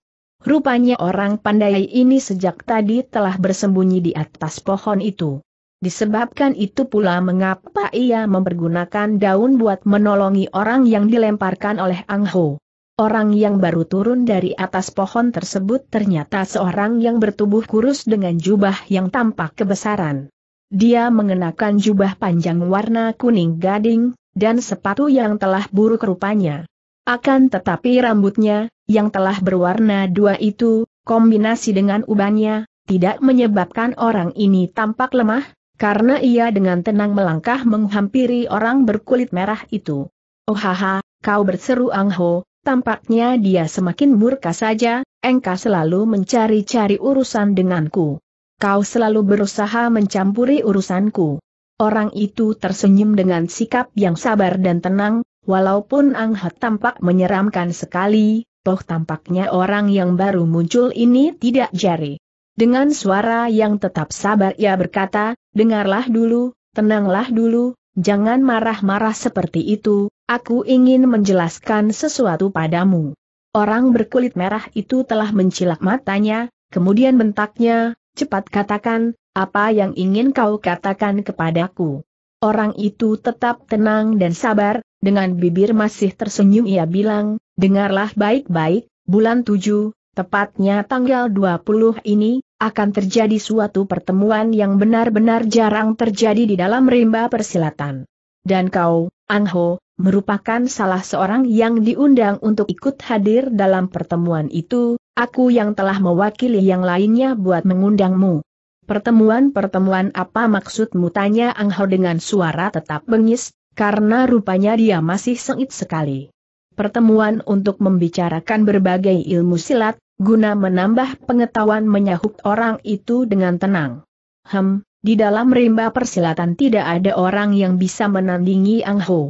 Speaker 1: Rupanya orang pandai ini sejak tadi telah bersembunyi di atas pohon itu. Disebabkan itu pula mengapa ia mempergunakan daun buat menolongi orang yang dilemparkan oleh Ang Ho. Orang yang baru turun dari atas pohon tersebut ternyata seorang yang bertubuh kurus dengan jubah yang tampak kebesaran. Dia mengenakan jubah panjang warna kuning gading, dan sepatu yang telah buruk rupanya. Akan tetapi rambutnya, yang telah berwarna dua itu, kombinasi dengan ubannya, tidak menyebabkan orang ini tampak lemah, karena ia dengan tenang melangkah menghampiri orang berkulit merah itu. Oh haha, kau berseru Ang Ho, tampaknya dia semakin murka saja, engkau selalu mencari-cari urusan denganku. Kau selalu berusaha mencampuri urusanku. Orang itu tersenyum dengan sikap yang sabar dan tenang, walaupun Ang He tampak menyeramkan sekali, toh tampaknya orang yang baru muncul ini tidak jari. Dengan suara yang tetap sabar ia berkata, dengarlah dulu, tenanglah dulu, jangan marah-marah seperti itu, aku ingin menjelaskan sesuatu padamu. Orang berkulit merah itu telah mencilak matanya, kemudian bentaknya, cepat katakan, apa yang ingin kau katakan kepadaku? Orang itu tetap tenang dan sabar, dengan bibir masih tersenyum ia bilang, dengarlah baik-baik, bulan 7, tepatnya tanggal 20 ini, akan terjadi suatu pertemuan yang benar-benar jarang terjadi di dalam rimba persilatan. Dan kau, Anho, merupakan salah seorang yang diundang untuk ikut hadir dalam pertemuan itu, aku yang telah mewakili yang lainnya buat mengundangmu. Pertemuan-pertemuan apa maksudmu tanya Ang Ho dengan suara tetap bengis, karena rupanya dia masih sengit sekali. Pertemuan untuk membicarakan berbagai ilmu silat, guna menambah pengetahuan menyahut orang itu dengan tenang. Hem, di dalam rimba persilatan tidak ada orang yang bisa menandingi Ang Ho.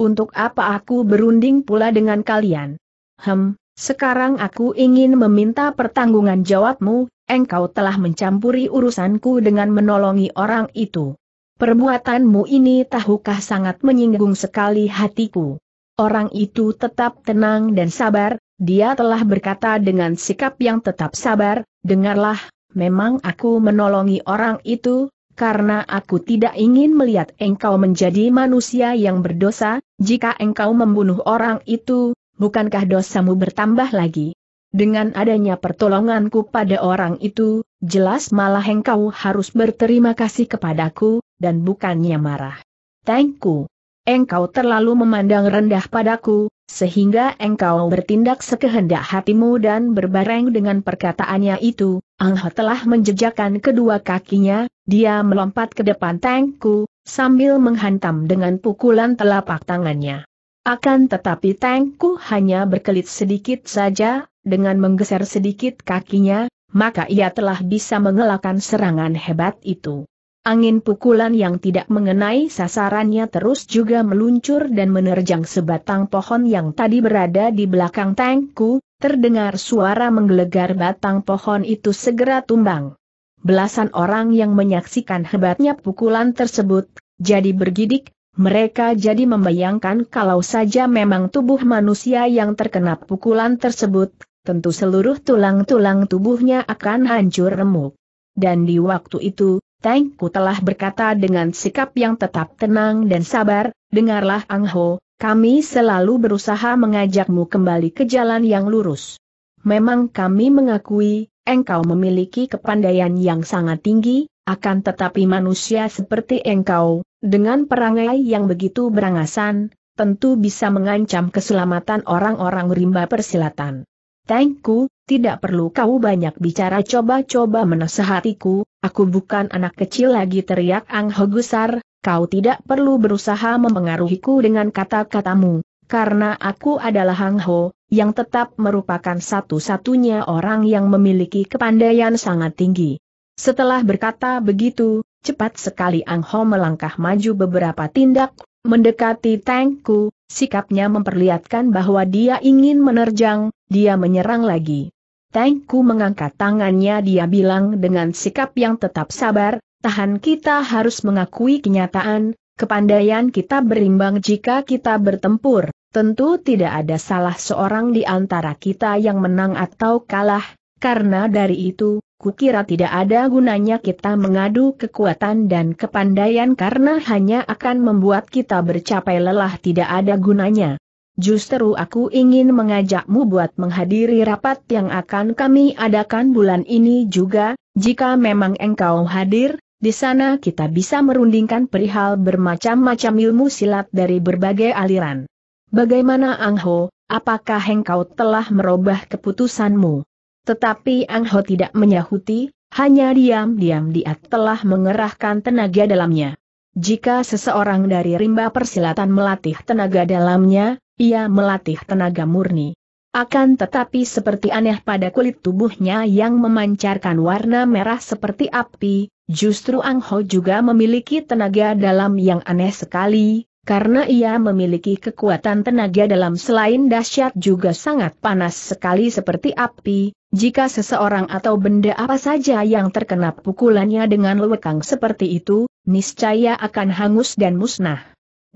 Speaker 1: Untuk apa aku berunding pula dengan kalian? Hem, sekarang aku ingin meminta pertanggungan jawabmu, engkau telah mencampuri urusanku dengan menolongi orang itu. Perbuatanmu ini tahukah sangat menyinggung sekali hatiku. Orang itu tetap tenang dan sabar, dia telah berkata dengan sikap yang tetap sabar, dengarlah, memang aku menolongi orang itu, karena aku tidak ingin melihat engkau menjadi manusia yang berdosa, jika engkau membunuh orang itu, bukankah dosamu bertambah lagi? Dengan adanya pertolonganku pada orang itu, jelas malah engkau harus berterima kasih kepadaku, dan bukannya marah. Tengku. Engkau terlalu memandang rendah padaku, sehingga engkau bertindak sekehendak hatimu dan berbareng dengan perkataannya itu, Angha telah menjejakkan kedua kakinya, dia melompat ke depan tengku, sambil menghantam dengan pukulan telapak tangannya. Akan tetapi Tengku hanya berkelit sedikit saja, dengan menggeser sedikit kakinya, maka ia telah bisa mengelakkan serangan hebat itu. Angin pukulan yang tidak mengenai sasarannya terus juga meluncur dan menerjang sebatang pohon yang tadi berada di belakang Tengku, terdengar suara menggelegar batang pohon itu segera tumbang. Belasan orang yang menyaksikan hebatnya pukulan tersebut, jadi bergidik mereka jadi membayangkan kalau saja memang tubuh manusia yang terkena pukulan tersebut, tentu seluruh tulang-tulang tubuhnya akan hancur remuk. Dan di waktu itu, Tengku telah berkata dengan sikap yang tetap tenang dan sabar, dengarlah Ang Ho, kami selalu berusaha mengajakmu kembali ke jalan yang lurus. Memang kami mengakui, engkau memiliki kepandaian yang sangat tinggi, akan tetapi manusia seperti engkau, dengan perangai yang begitu berangasan, tentu bisa mengancam keselamatan orang-orang rimba persilatan. Tengku, tidak perlu kau banyak bicara coba-coba menasehatiku, aku bukan anak kecil lagi teriak Ang Hogusar, kau tidak perlu berusaha mempengaruhiku dengan kata-katamu, karena aku adalah Hang Ho, yang tetap merupakan satu-satunya orang yang memiliki kepandaian sangat tinggi. Setelah berkata begitu, cepat sekali Ang Ho melangkah maju beberapa tindak, mendekati Tanku. sikapnya memperlihatkan bahwa dia ingin menerjang, dia menyerang lagi. Tanku mengangkat tangannya dia bilang dengan sikap yang tetap sabar, tahan kita harus mengakui kenyataan, kepandaian kita berimbang jika kita bertempur, tentu tidak ada salah seorang di antara kita yang menang atau kalah, karena dari itu, Kukira tidak ada gunanya kita mengadu kekuatan dan kepandaian karena hanya akan membuat kita bercapai lelah tidak ada gunanya. Justru aku ingin mengajakmu buat menghadiri rapat yang akan kami adakan bulan ini juga, jika memang engkau hadir, di sana kita bisa merundingkan perihal bermacam-macam ilmu silat dari berbagai aliran. Bagaimana Angho, apakah engkau telah merubah keputusanmu? Tetapi Ang Ho tidak menyahuti, hanya diam-diam dia telah mengerahkan tenaga dalamnya. Jika seseorang dari rimba persilatan melatih tenaga dalamnya, ia melatih tenaga murni. Akan tetapi seperti aneh pada kulit tubuhnya yang memancarkan warna merah seperti api, justru Ang Ho juga memiliki tenaga dalam yang aneh sekali, karena ia memiliki kekuatan tenaga dalam selain dahsyat juga sangat panas sekali seperti api, jika seseorang atau benda apa saja yang terkena pukulannya dengan lewekang seperti itu, niscaya akan hangus dan musnah.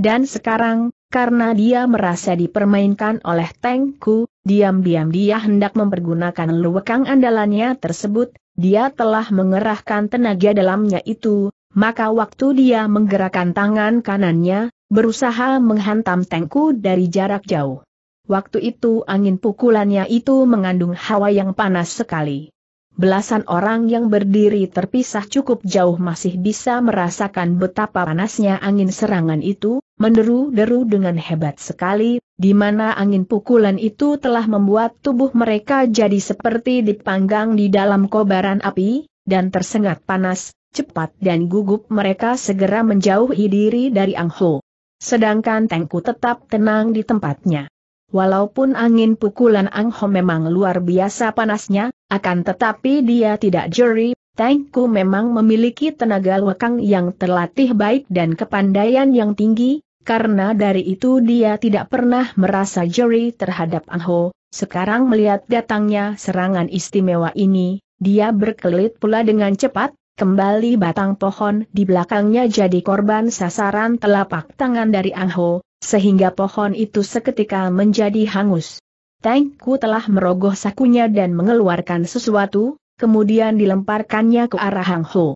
Speaker 1: Dan sekarang, karena dia merasa dipermainkan oleh Tengku, diam-diam dia hendak mempergunakan lewekang andalannya tersebut, dia telah mengerahkan tenaga dalamnya itu, maka waktu dia menggerakkan tangan kanannya, berusaha menghantam Tengku dari jarak jauh. Waktu itu angin pukulannya itu mengandung hawa yang panas sekali. Belasan orang yang berdiri terpisah cukup jauh masih bisa merasakan betapa panasnya angin serangan itu, meneru deru dengan hebat sekali, di mana angin pukulan itu telah membuat tubuh mereka jadi seperti dipanggang di dalam kobaran api, dan tersengat panas, cepat dan gugup mereka segera menjauhi diri dari Ho. Sedangkan Tengku tetap tenang di tempatnya. Walaupun angin pukulan Ang Ho memang luar biasa panasnya, akan tetapi dia tidak jeri, Tengku memang memiliki tenaga lekang yang terlatih baik dan kepandaian yang tinggi, karena dari itu dia tidak pernah merasa jeri terhadap Ang Ho, sekarang melihat datangnya serangan istimewa ini, dia berkelit pula dengan cepat, kembali batang pohon di belakangnya jadi korban sasaran telapak tangan dari Ang Ho, sehingga pohon itu seketika menjadi hangus. Tengku telah merogoh sakunya dan mengeluarkan sesuatu, kemudian dilemparkannya ke arah Ang Ho.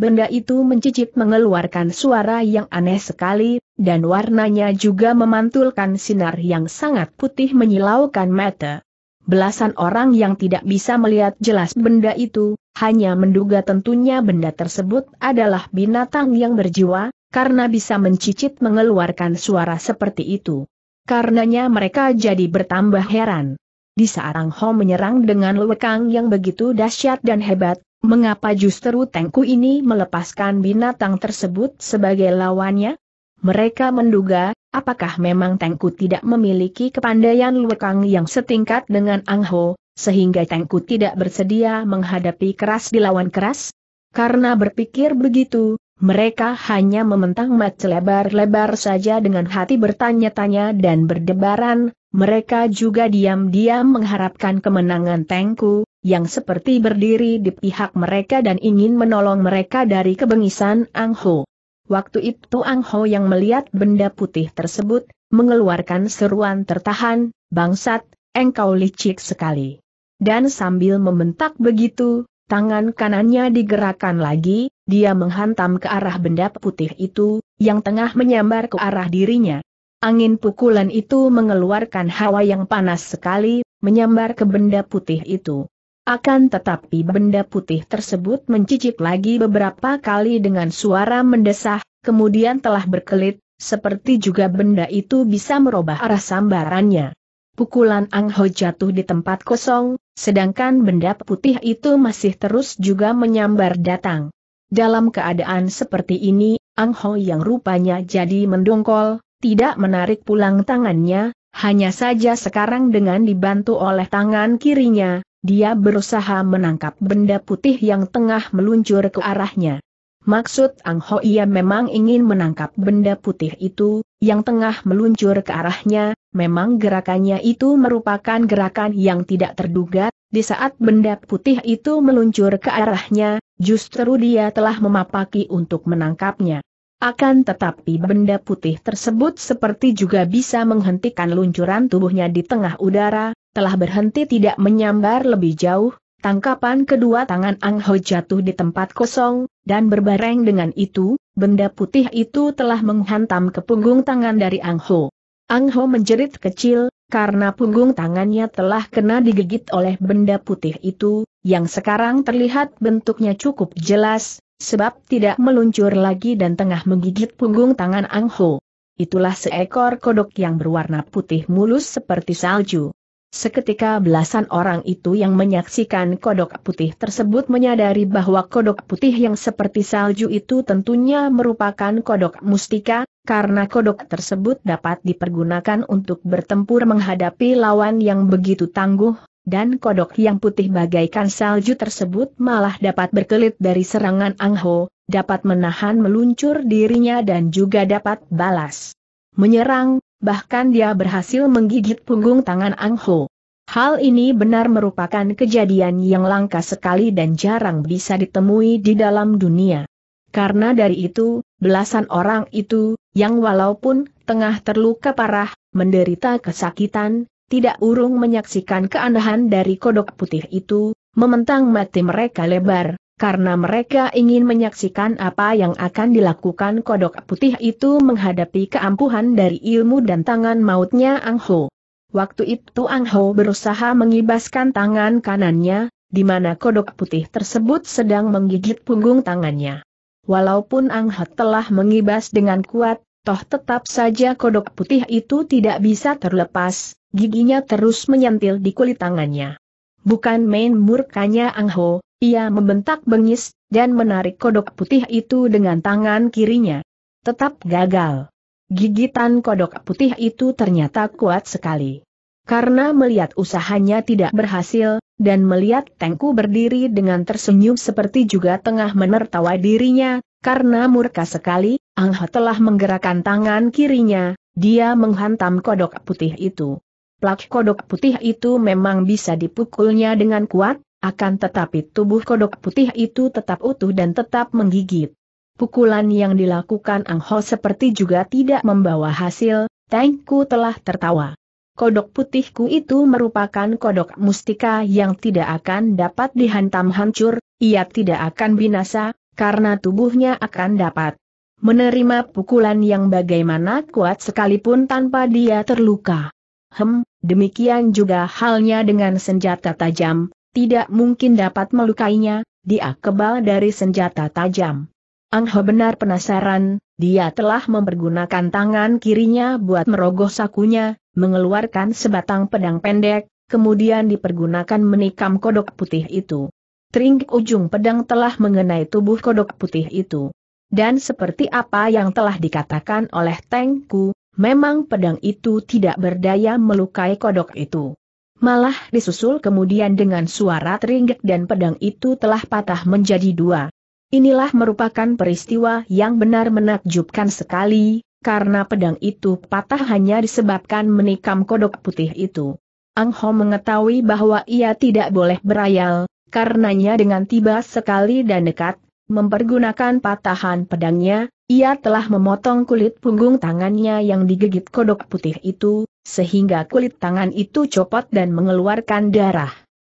Speaker 1: Benda itu mencicit mengeluarkan suara yang aneh sekali, dan warnanya juga memantulkan sinar yang sangat putih menyilaukan mata belasan orang yang tidak bisa melihat jelas benda itu, hanya menduga tentunya benda tersebut adalah binatang yang berjiwa, karena bisa mencicit mengeluarkan suara seperti itu. Karenanya mereka jadi bertambah heran. Di saat Ang Ho menyerang dengan lekang yang begitu dahsyat dan hebat, mengapa justru Tengku ini melepaskan binatang tersebut sebagai lawannya? Mereka menduga, Apakah memang Tengku tidak memiliki kepandaian luekang yang setingkat dengan Ang Ho, sehingga Tengku tidak bersedia menghadapi keras dilawan keras? Karena berpikir begitu, mereka hanya mementang mat lebar-lebar saja dengan hati bertanya-tanya dan berdebaran, mereka juga diam-diam mengharapkan kemenangan Tengku, yang seperti berdiri di pihak mereka dan ingin menolong mereka dari kebengisan Ang Ho. Waktu itu Ang Ho yang melihat benda putih tersebut, mengeluarkan seruan tertahan, bangsat, engkau licik sekali. Dan sambil membentak begitu, tangan kanannya digerakkan lagi, dia menghantam ke arah benda putih itu, yang tengah menyambar ke arah dirinya. Angin pukulan itu mengeluarkan hawa yang panas sekali, menyambar ke benda putih itu. Akan tetapi benda putih tersebut mencicik lagi beberapa kali dengan suara mendesah, kemudian telah berkelit, seperti juga benda itu bisa merubah arah sambarannya. Pukulan Ang Ho jatuh di tempat kosong, sedangkan benda putih itu masih terus juga menyambar datang. Dalam keadaan seperti ini, Ang Ho yang rupanya jadi mendongkol, tidak menarik pulang tangannya, hanya saja sekarang dengan dibantu oleh tangan kirinya, dia berusaha menangkap benda putih yang tengah meluncur ke arahnya. Maksud Ang Ho Ia memang ingin menangkap benda putih itu, yang tengah meluncur ke arahnya, memang gerakannya itu merupakan gerakan yang tidak terduga, di saat benda putih itu meluncur ke arahnya, justru dia telah memapaki untuk menangkapnya. Akan tetapi benda putih tersebut seperti juga bisa menghentikan luncuran tubuhnya di tengah udara, telah berhenti tidak menyambar lebih jauh, tangkapan kedua tangan Ang Ho jatuh di tempat kosong, dan berbareng dengan itu, benda putih itu telah menghantam ke punggung tangan dari Ang Ho. Ang Ho menjerit kecil, karena punggung tangannya telah kena digigit oleh benda putih itu, yang sekarang terlihat bentuknya cukup jelas, sebab tidak meluncur lagi dan tengah menggigit punggung tangan Ang Ho. Itulah seekor kodok yang berwarna putih mulus seperti salju. Seketika belasan orang itu yang menyaksikan kodok putih tersebut menyadari bahwa kodok putih yang seperti salju itu tentunya merupakan kodok mustika, karena kodok tersebut dapat dipergunakan untuk bertempur menghadapi lawan yang begitu tangguh, dan kodok yang putih bagaikan salju tersebut malah dapat berkelit dari serangan Ang Ho, dapat menahan meluncur dirinya dan juga dapat balas. Menyerang, bahkan dia berhasil menggigit punggung tangan Ang Ho. Hal ini benar merupakan kejadian yang langka sekali dan jarang bisa ditemui di dalam dunia. Karena dari itu, belasan orang itu, yang walaupun tengah terluka parah, menderita kesakitan, tidak urung menyaksikan keanehan dari kodok putih itu, mementang mati mereka lebar, karena mereka ingin menyaksikan apa yang akan dilakukan kodok putih itu menghadapi keampuhan dari ilmu dan tangan mautnya Ang Ho. Waktu itu Ang Ho berusaha mengibaskan tangan kanannya, di mana kodok putih tersebut sedang menggigit punggung tangannya. Walaupun Ang Ho telah mengibas dengan kuat, toh tetap saja kodok putih itu tidak bisa terlepas, giginya terus menyentil di kulit tangannya. Bukan main murkanya Ang Ho, ia membentak bengis, dan menarik kodok putih itu dengan tangan kirinya. Tetap gagal. Gigitan kodok putih itu ternyata kuat sekali. Karena melihat usahanya tidak berhasil, dan melihat Tengku berdiri dengan tersenyum seperti juga tengah menertawa dirinya, karena murka sekali, Ang Ho telah menggerakkan tangan kirinya, dia menghantam kodok putih itu. Plak kodok putih itu memang bisa dipukulnya dengan kuat, akan tetapi tubuh kodok putih itu tetap utuh dan tetap menggigit. Pukulan yang dilakukan Ang Ho seperti juga tidak membawa hasil, Tengku telah tertawa. Kodok putihku itu merupakan kodok mustika yang tidak akan dapat dihantam hancur, ia tidak akan binasa, karena tubuhnya akan dapat menerima pukulan yang bagaimana kuat sekalipun tanpa dia terluka. Hem, Demikian juga halnya dengan senjata tajam, tidak mungkin dapat melukainya, dia kebal dari senjata tajam. Ang Ho benar penasaran, dia telah mempergunakan tangan kirinya buat merogoh sakunya, mengeluarkan sebatang pedang pendek, kemudian dipergunakan menikam kodok putih itu. Tring ujung pedang telah mengenai tubuh kodok putih itu. Dan seperti apa yang telah dikatakan oleh Tengku, Memang pedang itu tidak berdaya melukai kodok itu. Malah disusul kemudian dengan suara teringgek dan pedang itu telah patah menjadi dua. Inilah merupakan peristiwa yang benar menakjubkan sekali, karena pedang itu patah hanya disebabkan menikam kodok putih itu. Ang Ho mengetahui bahwa ia tidak boleh berayal, karenanya dengan tiba sekali dan dekat, mempergunakan patahan pedangnya, ia telah memotong kulit punggung tangannya yang digigit kodok putih itu, sehingga kulit tangan itu copot dan mengeluarkan darah.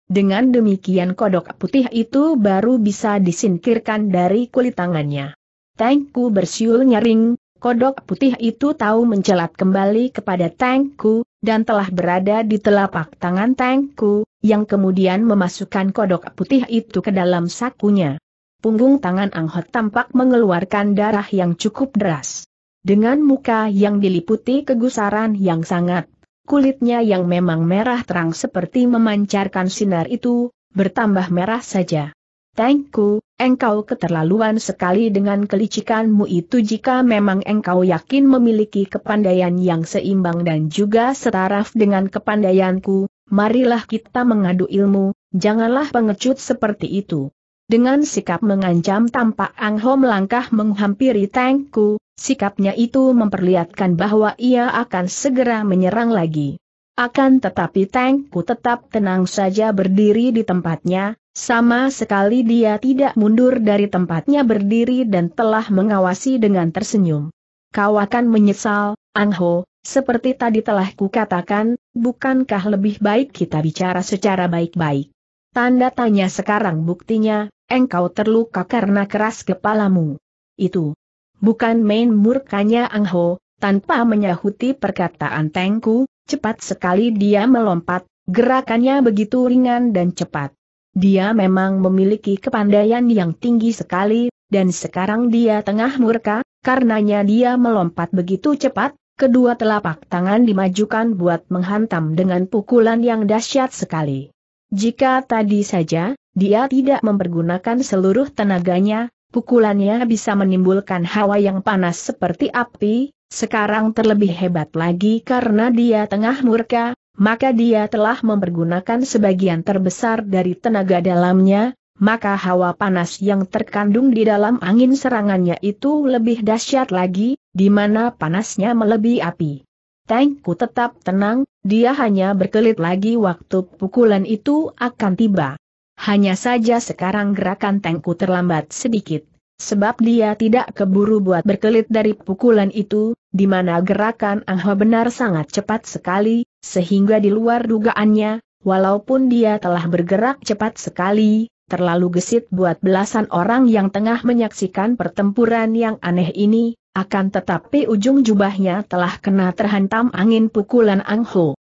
Speaker 1: Dengan demikian kodok putih itu baru bisa disingkirkan dari kulit tangannya. Tengku bersiul nyaring, kodok putih itu tahu mencelat kembali kepada Tengku, dan telah berada di telapak tangan Tengku, yang kemudian memasukkan kodok putih itu ke dalam sakunya. Punggung tangan Ang tampak mengeluarkan darah yang cukup deras. Dengan muka yang diliputi kegusaran yang sangat, kulitnya yang memang merah terang seperti memancarkan sinar itu, bertambah merah saja. Tengku, engkau keterlaluan sekali dengan kelicikanmu itu jika memang engkau yakin memiliki kepandaian yang seimbang dan juga setaraf dengan kepandaianku, marilah kita mengadu ilmu, janganlah pengecut seperti itu. Dengan sikap mengancam tampak Ang Ho melangkah menghampiri Tengku, sikapnya itu memperlihatkan bahwa ia akan segera menyerang lagi. Akan tetapi Ku tetap tenang saja berdiri di tempatnya, sama sekali dia tidak mundur dari tempatnya berdiri dan telah mengawasi dengan tersenyum. Kau akan menyesal, Ang Ho, seperti tadi telah kukatakan, bukankah lebih baik kita bicara secara baik-baik? Tanda tanya sekarang buktinya, engkau terluka karena keras kepalamu. Itu bukan main murkanya Ang Ho, tanpa menyahuti perkataan Tengku, cepat sekali dia melompat, gerakannya begitu ringan dan cepat. Dia memang memiliki kepandaian yang tinggi sekali, dan sekarang dia tengah murka, karenanya dia melompat begitu cepat, kedua telapak tangan dimajukan buat menghantam dengan pukulan yang dahsyat sekali. Jika tadi saja, dia tidak mempergunakan seluruh tenaganya, pukulannya bisa menimbulkan hawa yang panas seperti api, sekarang terlebih hebat lagi karena dia tengah murka, maka dia telah mempergunakan sebagian terbesar dari tenaga dalamnya, maka hawa panas yang terkandung di dalam angin serangannya itu lebih dahsyat lagi, di mana panasnya melebihi api. Tengku tetap tenang, dia hanya berkelit lagi waktu pukulan itu akan tiba. Hanya saja sekarang gerakan Tengku terlambat sedikit, sebab dia tidak keburu buat berkelit dari pukulan itu, di mana gerakan Ang Ho benar sangat cepat sekali, sehingga di luar dugaannya, walaupun dia telah bergerak cepat sekali, terlalu gesit buat belasan orang yang tengah menyaksikan pertempuran yang aneh ini, akan tetapi ujung jubahnya telah kena terhantam angin pukulan Ang Ho.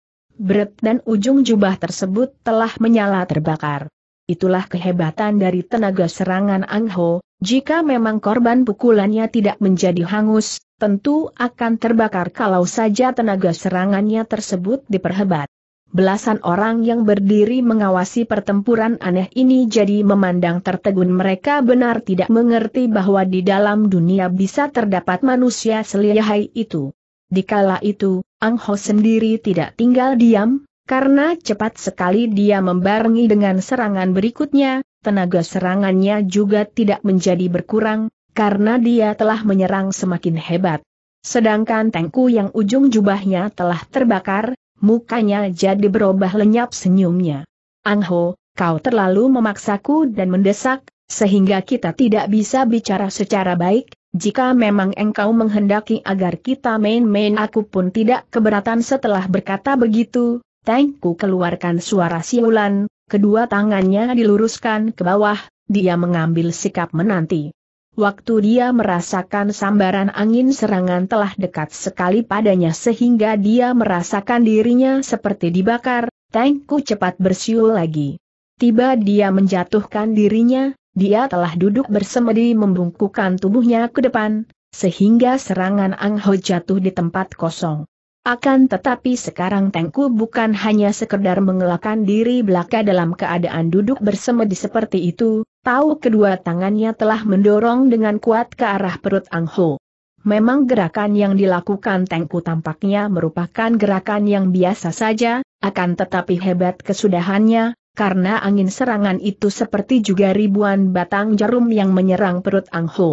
Speaker 1: dan ujung jubah tersebut telah menyala terbakar itulah kehebatan dari tenaga serangan Ang Ho, jika memang korban pukulannya tidak menjadi hangus, tentu akan terbakar kalau saja tenaga serangannya tersebut diperhebat. Belasan orang yang berdiri mengawasi pertempuran aneh ini jadi memandang tertegun mereka benar tidak mengerti bahwa di dalam dunia bisa terdapat manusia selihai itu. Dikala itu, Ang Ho sendiri tidak tinggal diam, karena cepat sekali dia membarengi dengan serangan berikutnya, tenaga serangannya juga tidak menjadi berkurang, karena dia telah menyerang semakin hebat. Sedangkan Tengku yang ujung jubahnya telah terbakar, mukanya jadi berubah lenyap senyumnya. Ang Ho, kau terlalu memaksaku dan mendesak, sehingga kita tidak bisa bicara secara baik, jika memang engkau menghendaki agar kita main-main aku pun tidak keberatan setelah berkata begitu, Tengku keluarkan suara siulan, kedua tangannya diluruskan ke bawah, dia mengambil sikap menanti. Waktu dia merasakan sambaran angin serangan telah dekat sekali padanya sehingga dia merasakan dirinya seperti dibakar, Tengku cepat bersiul lagi. Tiba dia menjatuhkan dirinya, dia telah duduk bersemedi membungkukan tubuhnya ke depan, sehingga serangan Ang Ho jatuh di tempat kosong. Akan tetapi sekarang Tengku bukan hanya sekedar mengelakkan diri belaka dalam keadaan duduk bersemedi seperti itu, tahu kedua tangannya telah mendorong dengan kuat ke arah perut Ang Ho. Memang gerakan yang dilakukan Tengku tampaknya merupakan gerakan yang biasa saja, akan tetapi hebat kesudahannya, karena angin serangan itu seperti juga ribuan batang jarum yang menyerang perut Ang Ho.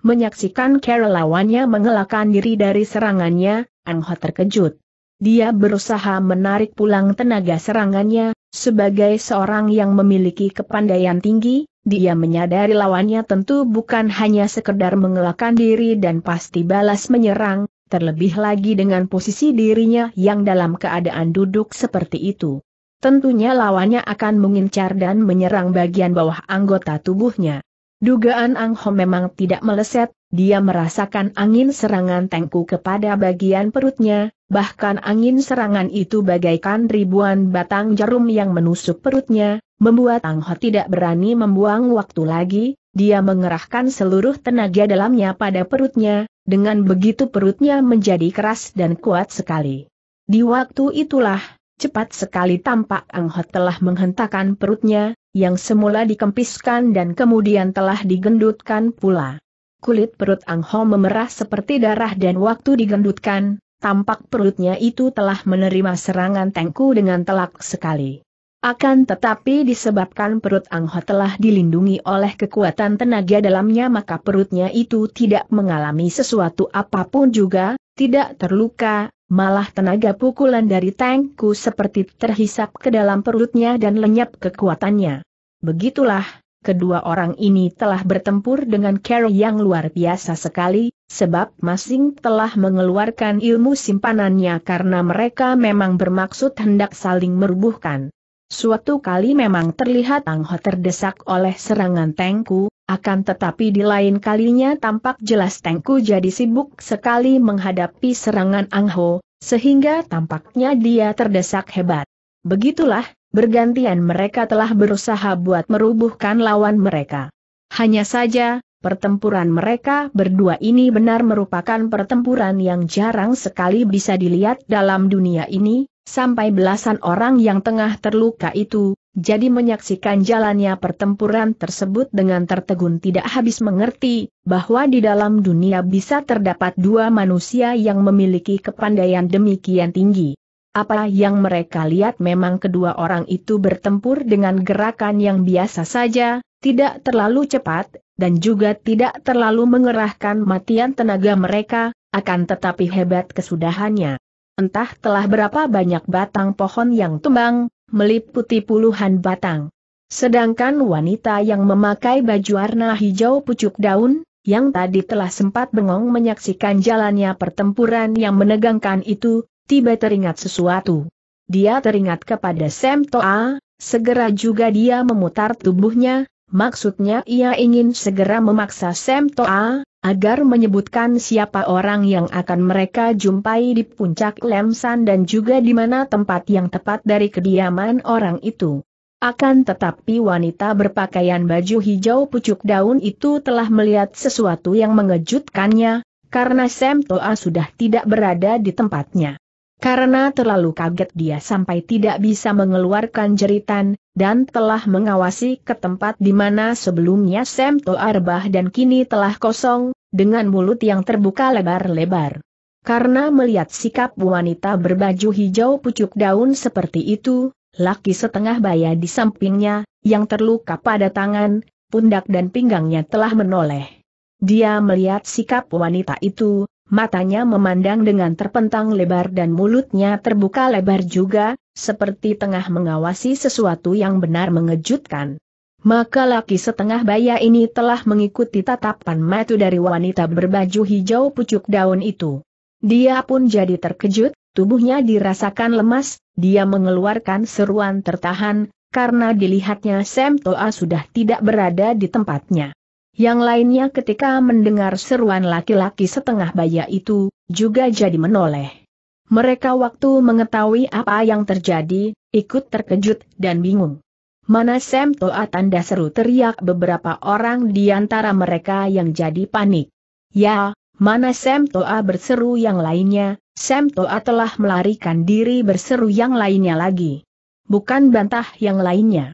Speaker 1: Menyaksikan Carol lawannya mengelakkan diri dari serangannya, Ang Ho terkejut. Dia berusaha menarik pulang tenaga serangannya, sebagai seorang yang memiliki kepandaian tinggi, dia menyadari lawannya tentu bukan hanya sekedar mengelakkan diri dan pasti balas menyerang, terlebih lagi dengan posisi dirinya yang dalam keadaan duduk seperti itu. Tentunya lawannya akan mengincar dan menyerang bagian bawah anggota tubuhnya. Dugaan Ang Ho memang tidak meleset, dia merasakan angin serangan tengku kepada bagian perutnya, bahkan angin serangan itu bagaikan ribuan batang jarum yang menusuk perutnya, membuat Ang Ho tidak berani membuang waktu lagi, dia mengerahkan seluruh tenaga dalamnya pada perutnya, dengan begitu perutnya menjadi keras dan kuat sekali. Di waktu itulah, cepat sekali tampak Ang Ho telah menghentakkan perutnya, yang semula dikempiskan dan kemudian telah digendutkan pula. Kulit perut Ang Ho memerah seperti darah dan waktu digendutkan, tampak perutnya itu telah menerima serangan tengku dengan telak sekali. Akan tetapi disebabkan perut Ang Ho telah dilindungi oleh kekuatan tenaga dalamnya maka perutnya itu tidak mengalami sesuatu apapun juga, tidak terluka, malah tenaga pukulan dari tengku seperti terhisap ke dalam perutnya dan lenyap kekuatannya. Begitulah, kedua orang ini telah bertempur dengan cara yang luar biasa sekali, sebab masing telah mengeluarkan ilmu simpanannya karena mereka memang bermaksud hendak saling merubuhkan. Suatu kali memang terlihat Ho terdesak oleh serangan tengku, akan tetapi di lain kalinya tampak jelas Tengku jadi sibuk sekali menghadapi serangan Angho, sehingga tampaknya dia terdesak hebat. Begitulah, bergantian mereka telah berusaha buat merubuhkan lawan mereka. Hanya saja, pertempuran mereka berdua ini benar merupakan pertempuran yang jarang sekali bisa dilihat dalam dunia ini, sampai belasan orang yang tengah terluka itu, jadi menyaksikan jalannya pertempuran tersebut dengan tertegun tidak habis mengerti, bahwa di dalam dunia bisa terdapat dua manusia yang memiliki kepandaian demikian tinggi. Apa yang mereka lihat memang kedua orang itu bertempur dengan gerakan yang biasa saja, tidak terlalu cepat, dan juga tidak terlalu mengerahkan matian tenaga mereka, akan tetapi hebat kesudahannya. Entah telah berapa banyak batang pohon yang tumbang, meliputi puluhan batang. Sedangkan wanita yang memakai baju warna hijau pucuk daun, yang tadi telah sempat bengong menyaksikan jalannya pertempuran yang menegangkan itu, tiba teringat sesuatu. Dia teringat kepada Sam Toa, segera juga dia memutar tubuhnya, maksudnya ia ingin segera memaksa Sam Toa, agar menyebutkan siapa orang yang akan mereka jumpai di puncak Lemsan dan juga di mana tempat yang tepat dari kediaman orang itu. Akan tetapi wanita berpakaian baju hijau pucuk daun itu telah melihat sesuatu yang mengejutkannya, karena Sam Toa sudah tidak berada di tempatnya. Karena terlalu kaget dia sampai tidak bisa mengeluarkan jeritan, dan telah mengawasi ke tempat di mana sebelumnya Sam Toarbah dan kini telah kosong, dengan mulut yang terbuka lebar-lebar. Karena melihat sikap wanita berbaju hijau pucuk daun seperti itu, laki setengah baya di sampingnya, yang terluka pada tangan, pundak dan pinggangnya telah menoleh. Dia melihat sikap wanita itu, matanya memandang dengan terpentang lebar dan mulutnya terbuka lebar juga, seperti tengah mengawasi sesuatu yang benar mengejutkan. Maka laki setengah baya ini telah mengikuti tatapan mata dari wanita berbaju hijau pucuk daun itu. Dia pun jadi terkejut, tubuhnya dirasakan lemas, dia mengeluarkan seruan tertahan, karena dilihatnya Sam Toa sudah tidak berada di tempatnya. Yang lainnya ketika mendengar seruan laki-laki setengah baya itu, juga jadi menoleh. Mereka waktu mengetahui apa yang terjadi, ikut terkejut dan bingung. Mana Sam Toa tanda seru teriak beberapa orang di antara mereka yang jadi panik. Ya, mana Sam Toa berseru yang lainnya, Sam Toa telah melarikan diri berseru yang lainnya lagi. Bukan bantah yang lainnya.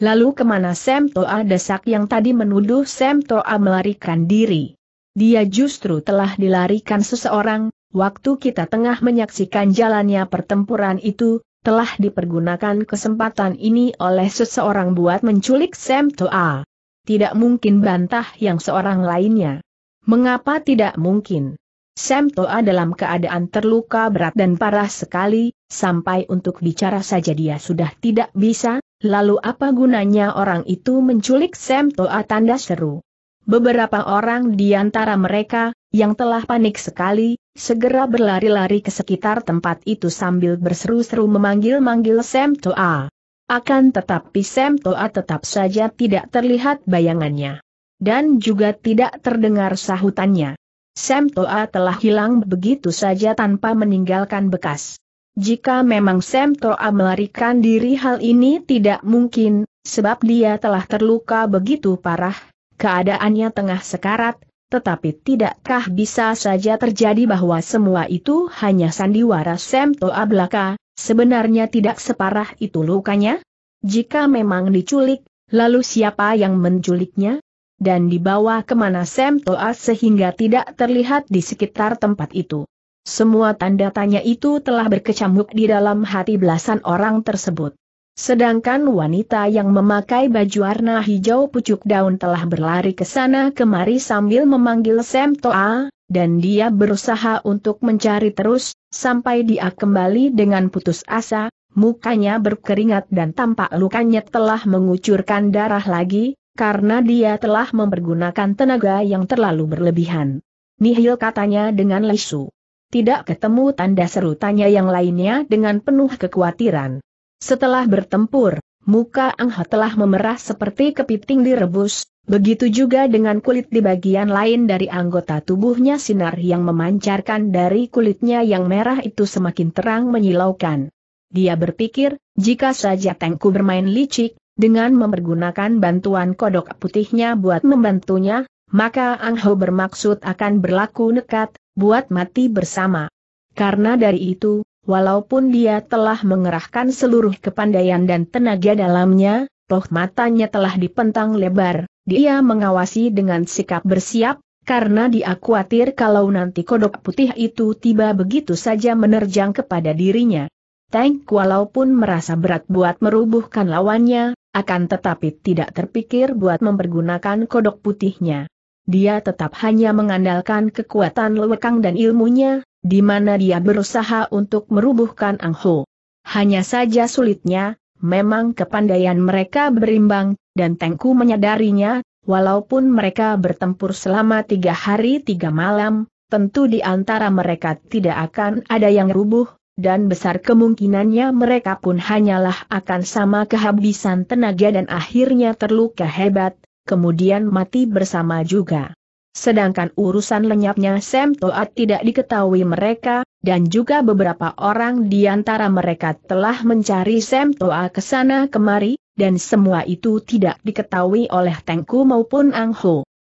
Speaker 1: Lalu kemana Sam Toa desak yang tadi menuduh Sam Toa melarikan diri? Dia justru telah dilarikan seseorang, waktu kita tengah menyaksikan jalannya pertempuran itu, telah dipergunakan kesempatan ini oleh seseorang buat menculik Sam Toa. Tidak mungkin bantah yang seorang lainnya. Mengapa tidak mungkin? Sam Toa dalam keadaan terluka berat dan parah sekali, sampai untuk bicara saja dia sudah tidak bisa, Lalu apa gunanya orang itu menculik Sam Toa tanda seru? Beberapa orang di antara mereka, yang telah panik sekali, segera berlari-lari ke sekitar tempat itu sambil berseru-seru memanggil-manggil Sam Toa. Akan tetapi Sam Toa tetap saja tidak terlihat bayangannya. Dan juga tidak terdengar sahutannya. Sam Toa telah hilang begitu saja tanpa meninggalkan bekas. Jika memang Sam Toa melarikan diri hal ini tidak mungkin, sebab dia telah terluka begitu parah, keadaannya tengah sekarat, tetapi tidakkah bisa saja terjadi bahwa semua itu hanya sandiwara Sam Toa belaka, sebenarnya tidak separah itu lukanya? Jika memang diculik, lalu siapa yang menculiknya? Dan dibawa kemana Sam Toa sehingga tidak terlihat di sekitar tempat itu? Semua tanda tanya itu telah berkecamuk di dalam hati belasan orang tersebut. Sedangkan wanita yang memakai baju warna hijau pucuk daun telah berlari ke sana kemari sambil memanggil Sam Toa, dan dia berusaha untuk mencari terus, sampai dia kembali dengan putus asa, mukanya berkeringat dan tampak lukanya telah mengucurkan darah lagi, karena dia telah mempergunakan tenaga yang terlalu berlebihan. Nihil katanya dengan lesu tidak ketemu tanda seru tanya yang lainnya dengan penuh kekhawatiran. Setelah bertempur, muka Ang Angha telah memerah seperti kepiting direbus, begitu juga dengan kulit di bagian lain dari anggota tubuhnya sinar yang memancarkan dari kulitnya yang merah itu semakin terang menyilaukan. Dia berpikir, jika saja Tengku bermain licik, dengan mempergunakan bantuan kodok putihnya buat membantunya, maka Ang Angho bermaksud akan berlaku nekat, buat mati bersama. Karena dari itu, walaupun dia telah mengerahkan seluruh kepandaian dan tenaga dalamnya, toh matanya telah dipentang lebar, dia mengawasi dengan sikap bersiap, karena dia khawatir kalau nanti kodok putih itu tiba begitu saja menerjang kepada dirinya. Tank walaupun merasa berat buat merubuhkan lawannya, akan tetapi tidak terpikir buat mempergunakan kodok putihnya dia tetap hanya mengandalkan kekuatan lewekang dan ilmunya, di mana dia berusaha untuk merubuhkan Ang Ho. Hanya saja sulitnya, memang kepandaian mereka berimbang, dan Tengku menyadarinya, walaupun mereka bertempur selama tiga hari tiga malam, tentu di antara mereka tidak akan ada yang rubuh, dan besar kemungkinannya mereka pun hanyalah akan sama kehabisan tenaga dan akhirnya terluka hebat, kemudian mati bersama juga. Sedangkan urusan lenyapnya Sam Toat tidak diketahui mereka, dan juga beberapa orang di antara mereka telah mencari Sam Toa ke sana kemari, dan semua itu tidak diketahui oleh Tengku maupun Ang Ho.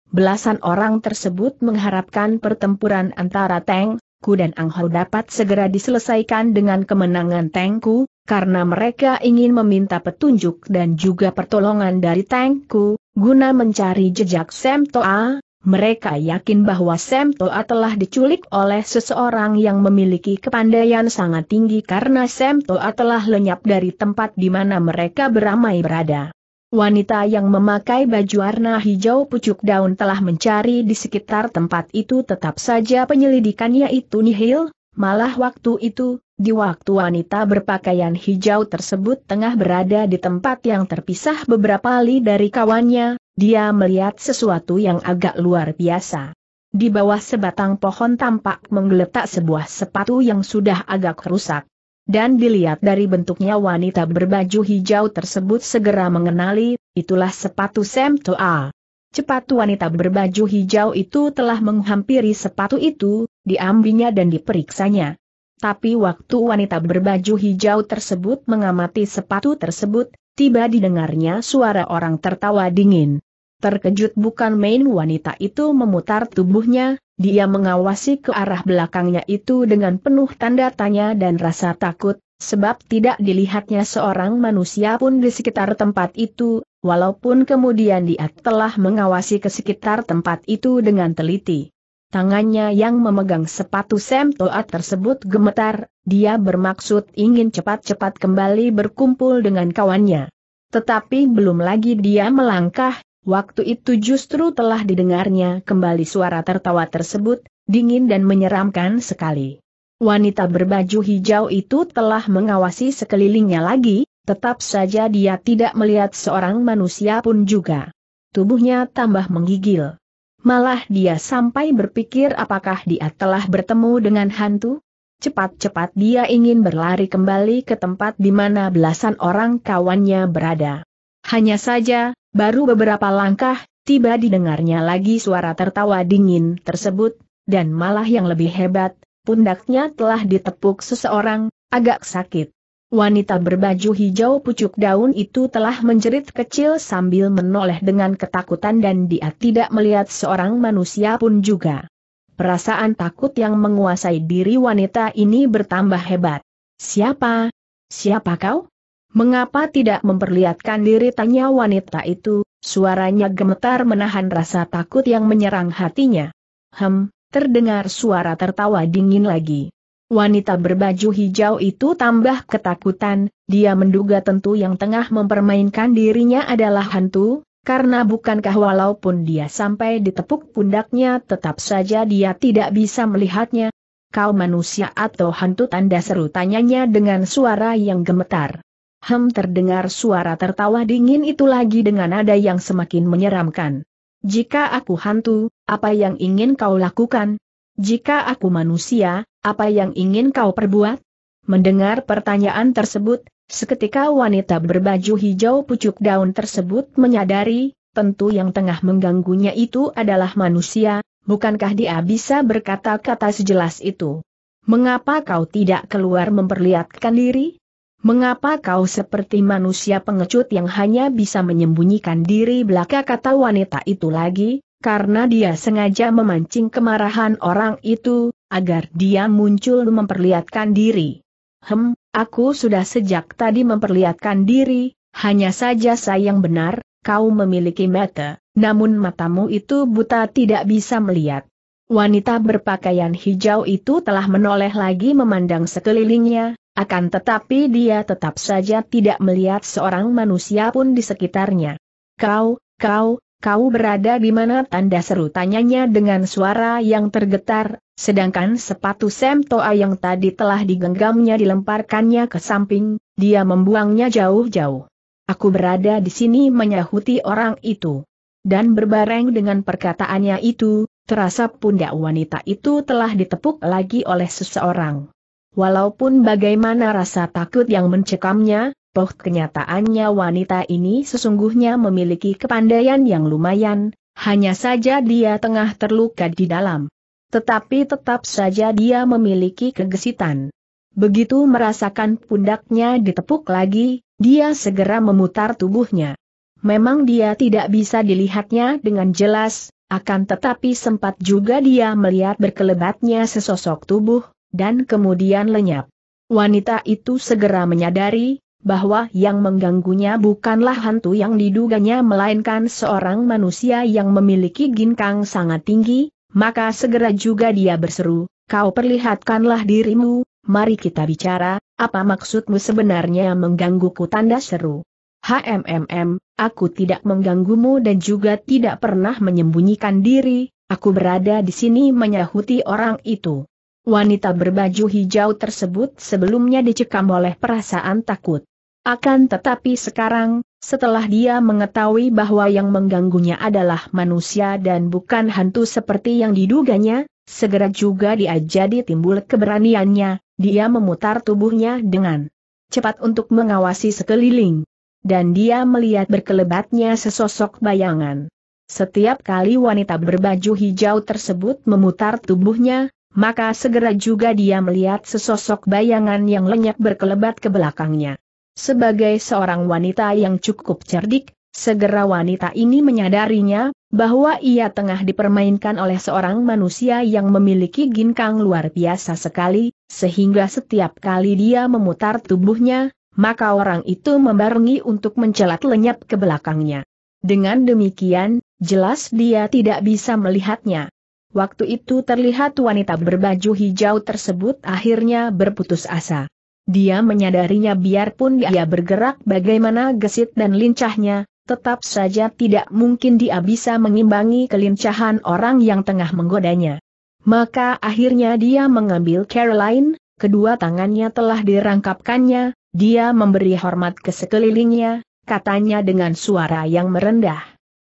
Speaker 1: Belasan orang tersebut mengharapkan pertempuran antara Teng, Ku dan Ang Ho dapat segera diselesaikan dengan kemenangan Tengku, karena mereka ingin meminta petunjuk dan juga pertolongan dari Tengku, Guna mencari jejak Sam Toa, mereka yakin bahwa Sam Toa telah diculik oleh seseorang yang memiliki kepandaian sangat tinggi karena Sam Toa telah lenyap dari tempat di mana mereka beramai berada. Wanita yang memakai baju warna hijau pucuk daun telah mencari di sekitar tempat itu tetap saja penyelidikannya itu nihil, malah waktu itu, di waktu wanita berpakaian hijau tersebut tengah berada di tempat yang terpisah beberapa li dari kawannya, dia melihat sesuatu yang agak luar biasa. Di bawah sebatang pohon tampak menggeletak sebuah sepatu yang sudah agak rusak. Dan dilihat dari bentuknya wanita berbaju hijau tersebut segera mengenali, itulah sepatu Sam Toa. Cepat wanita berbaju hijau itu telah menghampiri sepatu itu, diambilnya dan diperiksanya. Tapi waktu wanita berbaju hijau tersebut mengamati sepatu tersebut, tiba didengarnya suara orang tertawa dingin. Terkejut bukan main wanita itu memutar tubuhnya, dia mengawasi ke arah belakangnya itu dengan penuh tanda tanya dan rasa takut, sebab tidak dilihatnya seorang manusia pun di sekitar tempat itu, walaupun kemudian dia telah mengawasi ke sekitar tempat itu dengan teliti. Tangannya yang memegang sepatu Sam Toat tersebut gemetar, dia bermaksud ingin cepat-cepat kembali berkumpul dengan kawannya. Tetapi belum lagi dia melangkah, waktu itu justru telah didengarnya kembali suara tertawa tersebut, dingin dan menyeramkan sekali. Wanita berbaju hijau itu telah mengawasi sekelilingnya lagi, tetap saja dia tidak melihat seorang manusia pun juga. Tubuhnya tambah menggigil. Malah dia sampai berpikir apakah dia telah bertemu dengan hantu? Cepat-cepat dia ingin berlari kembali ke tempat di mana belasan orang kawannya berada. Hanya saja, baru beberapa langkah, tiba didengarnya lagi suara tertawa dingin tersebut, dan malah yang lebih hebat, pundaknya telah ditepuk seseorang, agak sakit. Wanita berbaju hijau pucuk daun itu telah menjerit kecil sambil menoleh dengan ketakutan dan dia tidak melihat seorang manusia pun juga. Perasaan takut yang menguasai diri wanita ini bertambah hebat. Siapa? Siapa kau? Mengapa tidak memperlihatkan diri tanya wanita itu, suaranya gemetar menahan rasa takut yang menyerang hatinya. Hem, terdengar suara tertawa dingin lagi. Wanita berbaju hijau itu tambah ketakutan, dia menduga tentu yang tengah mempermainkan dirinya adalah hantu, karena bukankah walaupun dia sampai ditepuk pundaknya tetap saja dia tidak bisa melihatnya. Kau manusia atau hantu tanda seru tanyanya dengan suara yang gemetar. Hem terdengar suara tertawa dingin itu lagi dengan nada yang semakin menyeramkan. Jika aku hantu, apa yang ingin kau lakukan? Jika aku manusia, apa yang ingin kau perbuat? Mendengar pertanyaan tersebut, seketika wanita berbaju hijau pucuk daun tersebut menyadari, tentu yang tengah mengganggunya itu adalah manusia, bukankah dia bisa berkata-kata sejelas itu? Mengapa kau tidak keluar memperlihatkan diri? Mengapa kau seperti manusia pengecut yang hanya bisa menyembunyikan diri belaka kata wanita itu lagi, karena dia sengaja memancing kemarahan orang itu, agar dia muncul memperlihatkan diri. Hem, aku sudah sejak tadi memperlihatkan diri, hanya saja sayang benar, kau memiliki mata, namun matamu itu buta tidak bisa melihat. Wanita berpakaian hijau itu telah menoleh lagi memandang sekelilingnya, akan tetapi dia tetap saja tidak melihat seorang manusia pun di sekitarnya. Kau, kau, Kau berada di mana tanda seru tanyanya dengan suara yang tergetar, sedangkan sepatu Sam Toa yang tadi telah digenggamnya dilemparkannya ke samping, dia membuangnya jauh-jauh. Aku berada di sini menyahuti orang itu. Dan berbareng dengan perkataannya itu, terasa pundak wanita itu telah ditepuk lagi oleh seseorang. Walaupun bagaimana rasa takut yang mencekamnya, Poh kenyataannya wanita ini sesungguhnya memiliki kepandaian yang lumayan, hanya saja dia tengah terluka di dalam. Tetapi tetap saja dia memiliki kegesitan. Begitu merasakan pundaknya ditepuk lagi, dia segera memutar tubuhnya. Memang dia tidak bisa dilihatnya dengan jelas, akan tetapi sempat juga dia melihat berkelebatnya sesosok tubuh, dan kemudian lenyap. Wanita itu segera menyadari, bahwa yang mengganggunya bukanlah hantu yang diduganya melainkan seorang manusia yang memiliki ginkang sangat tinggi, maka segera juga dia berseru, kau perlihatkanlah dirimu, mari kita bicara, apa maksudmu sebenarnya menggangguku tanda seru. HMMM, aku tidak mengganggumu dan juga tidak pernah menyembunyikan diri, aku berada di sini menyahuti orang itu. Wanita berbaju hijau tersebut sebelumnya dicekam oleh perasaan takut. Akan tetapi sekarang, setelah dia mengetahui bahwa yang mengganggunya adalah manusia dan bukan hantu seperti yang diduganya, segera juga dia jadi timbul keberaniannya, dia memutar tubuhnya dengan cepat untuk mengawasi sekeliling. Dan dia melihat berkelebatnya sesosok bayangan. Setiap kali wanita berbaju hijau tersebut memutar tubuhnya, maka segera juga dia melihat sesosok bayangan yang lenyap berkelebat ke belakangnya. Sebagai seorang wanita yang cukup cerdik, segera wanita ini menyadarinya, bahwa ia tengah dipermainkan oleh seorang manusia yang memiliki ginkang luar biasa sekali, sehingga setiap kali dia memutar tubuhnya, maka orang itu membarengi untuk mencelat lenyap ke belakangnya. Dengan demikian, jelas dia tidak bisa melihatnya. Waktu itu terlihat wanita berbaju hijau tersebut akhirnya berputus asa. Dia menyadarinya biarpun dia bergerak bagaimana gesit dan lincahnya, tetap saja tidak mungkin dia bisa mengimbangi kelincahan orang yang tengah menggodanya. Maka akhirnya dia mengambil Caroline, kedua tangannya telah dirangkapkannya, dia memberi hormat ke sekelilingnya, katanya dengan suara yang merendah.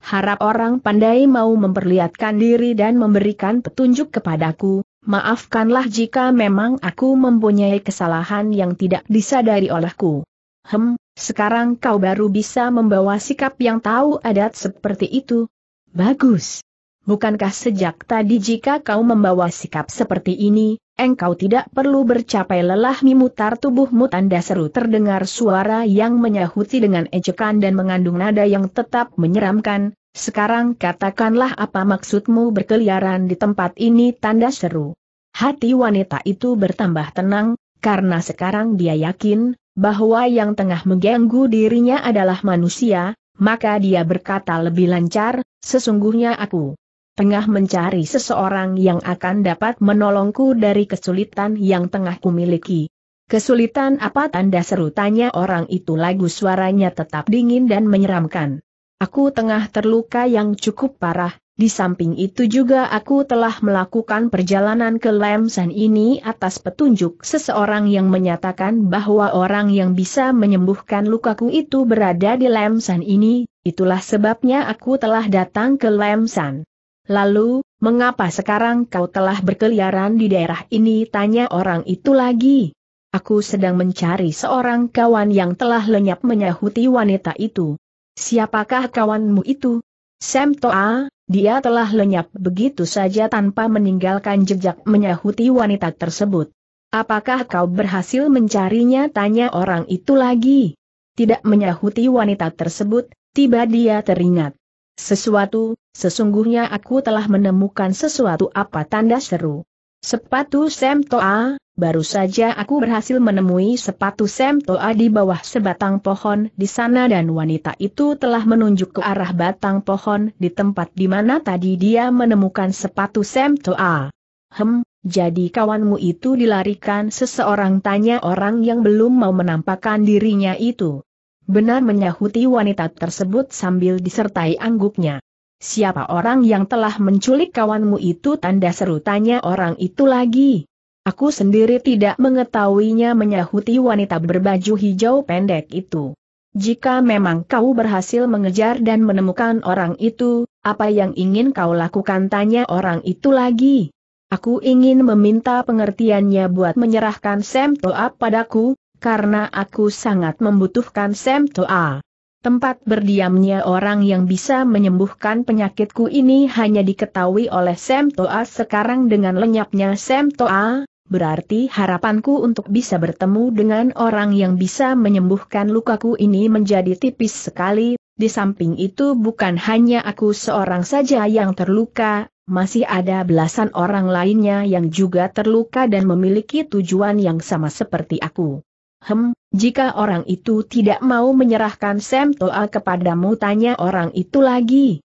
Speaker 1: Harap orang pandai mau memperlihatkan diri dan memberikan petunjuk kepadaku, Maafkanlah jika memang aku mempunyai kesalahan yang tidak disadari olehku. Hem, sekarang kau baru bisa membawa sikap yang tahu adat seperti itu. Bagus. Bukankah sejak tadi jika kau membawa sikap seperti ini, engkau tidak perlu bercapai lelah memutar tubuhmu tanda seru terdengar suara yang menyahuti dengan ejekan dan mengandung nada yang tetap menyeramkan, sekarang katakanlah apa maksudmu berkeliaran di tempat ini tanda seru. Hati wanita itu bertambah tenang, karena sekarang dia yakin, bahwa yang tengah mengganggu dirinya adalah manusia, maka dia berkata lebih lancar, sesungguhnya aku tengah mencari seseorang yang akan dapat menolongku dari kesulitan yang tengah kumiliki. Kesulitan apa tanda seru tanya orang itu lagu suaranya tetap dingin dan menyeramkan. Aku tengah terluka yang cukup parah, di samping itu juga aku telah melakukan perjalanan ke Lemsan ini atas petunjuk seseorang yang menyatakan bahwa orang yang bisa menyembuhkan lukaku itu berada di Lemsan ini, itulah sebabnya aku telah datang ke Lemsan. Lalu, mengapa sekarang kau telah berkeliaran di daerah ini? Tanya orang itu lagi. Aku sedang mencari seorang kawan yang telah lenyap menyahuti wanita itu. Siapakah kawanmu itu? Sam Toa, dia telah lenyap begitu saja tanpa meninggalkan jejak menyahuti wanita tersebut. Apakah kau berhasil mencarinya? Tanya orang itu lagi. Tidak menyahuti wanita tersebut, tiba dia teringat. Sesuatu, sesungguhnya aku telah menemukan sesuatu apa tanda seru. Sepatu Sam Toa, baru saja aku berhasil menemui sepatu Sam Toa di bawah sebatang pohon di sana dan wanita itu telah menunjuk ke arah batang pohon di tempat di mana tadi dia menemukan sepatu Sam Toa. Hem, jadi kawanmu itu dilarikan seseorang tanya orang yang belum mau menampakkan dirinya itu. Benar menyahuti wanita tersebut sambil disertai angguknya. Siapa orang yang telah menculik kawanmu itu tanda seru tanya orang itu lagi. Aku sendiri tidak mengetahuinya menyahuti wanita berbaju hijau pendek itu. Jika memang kau berhasil mengejar dan menemukan orang itu, apa yang ingin kau lakukan tanya orang itu lagi. Aku ingin meminta pengertiannya buat menyerahkan Sam Toa padaku, karena aku sangat membutuhkan Sam Toa. Tempat berdiamnya orang yang bisa menyembuhkan penyakitku ini hanya diketahui oleh Sam Toa sekarang dengan lenyapnya Sam Toa, berarti harapanku untuk bisa bertemu dengan orang yang bisa menyembuhkan lukaku ini menjadi tipis sekali, di samping itu bukan hanya aku seorang saja yang terluka, masih ada belasan orang lainnya yang juga terluka dan memiliki tujuan yang sama seperti aku. Hem, jika orang itu tidak mau menyerahkan Sem Toa kepadamu tanya orang itu lagi,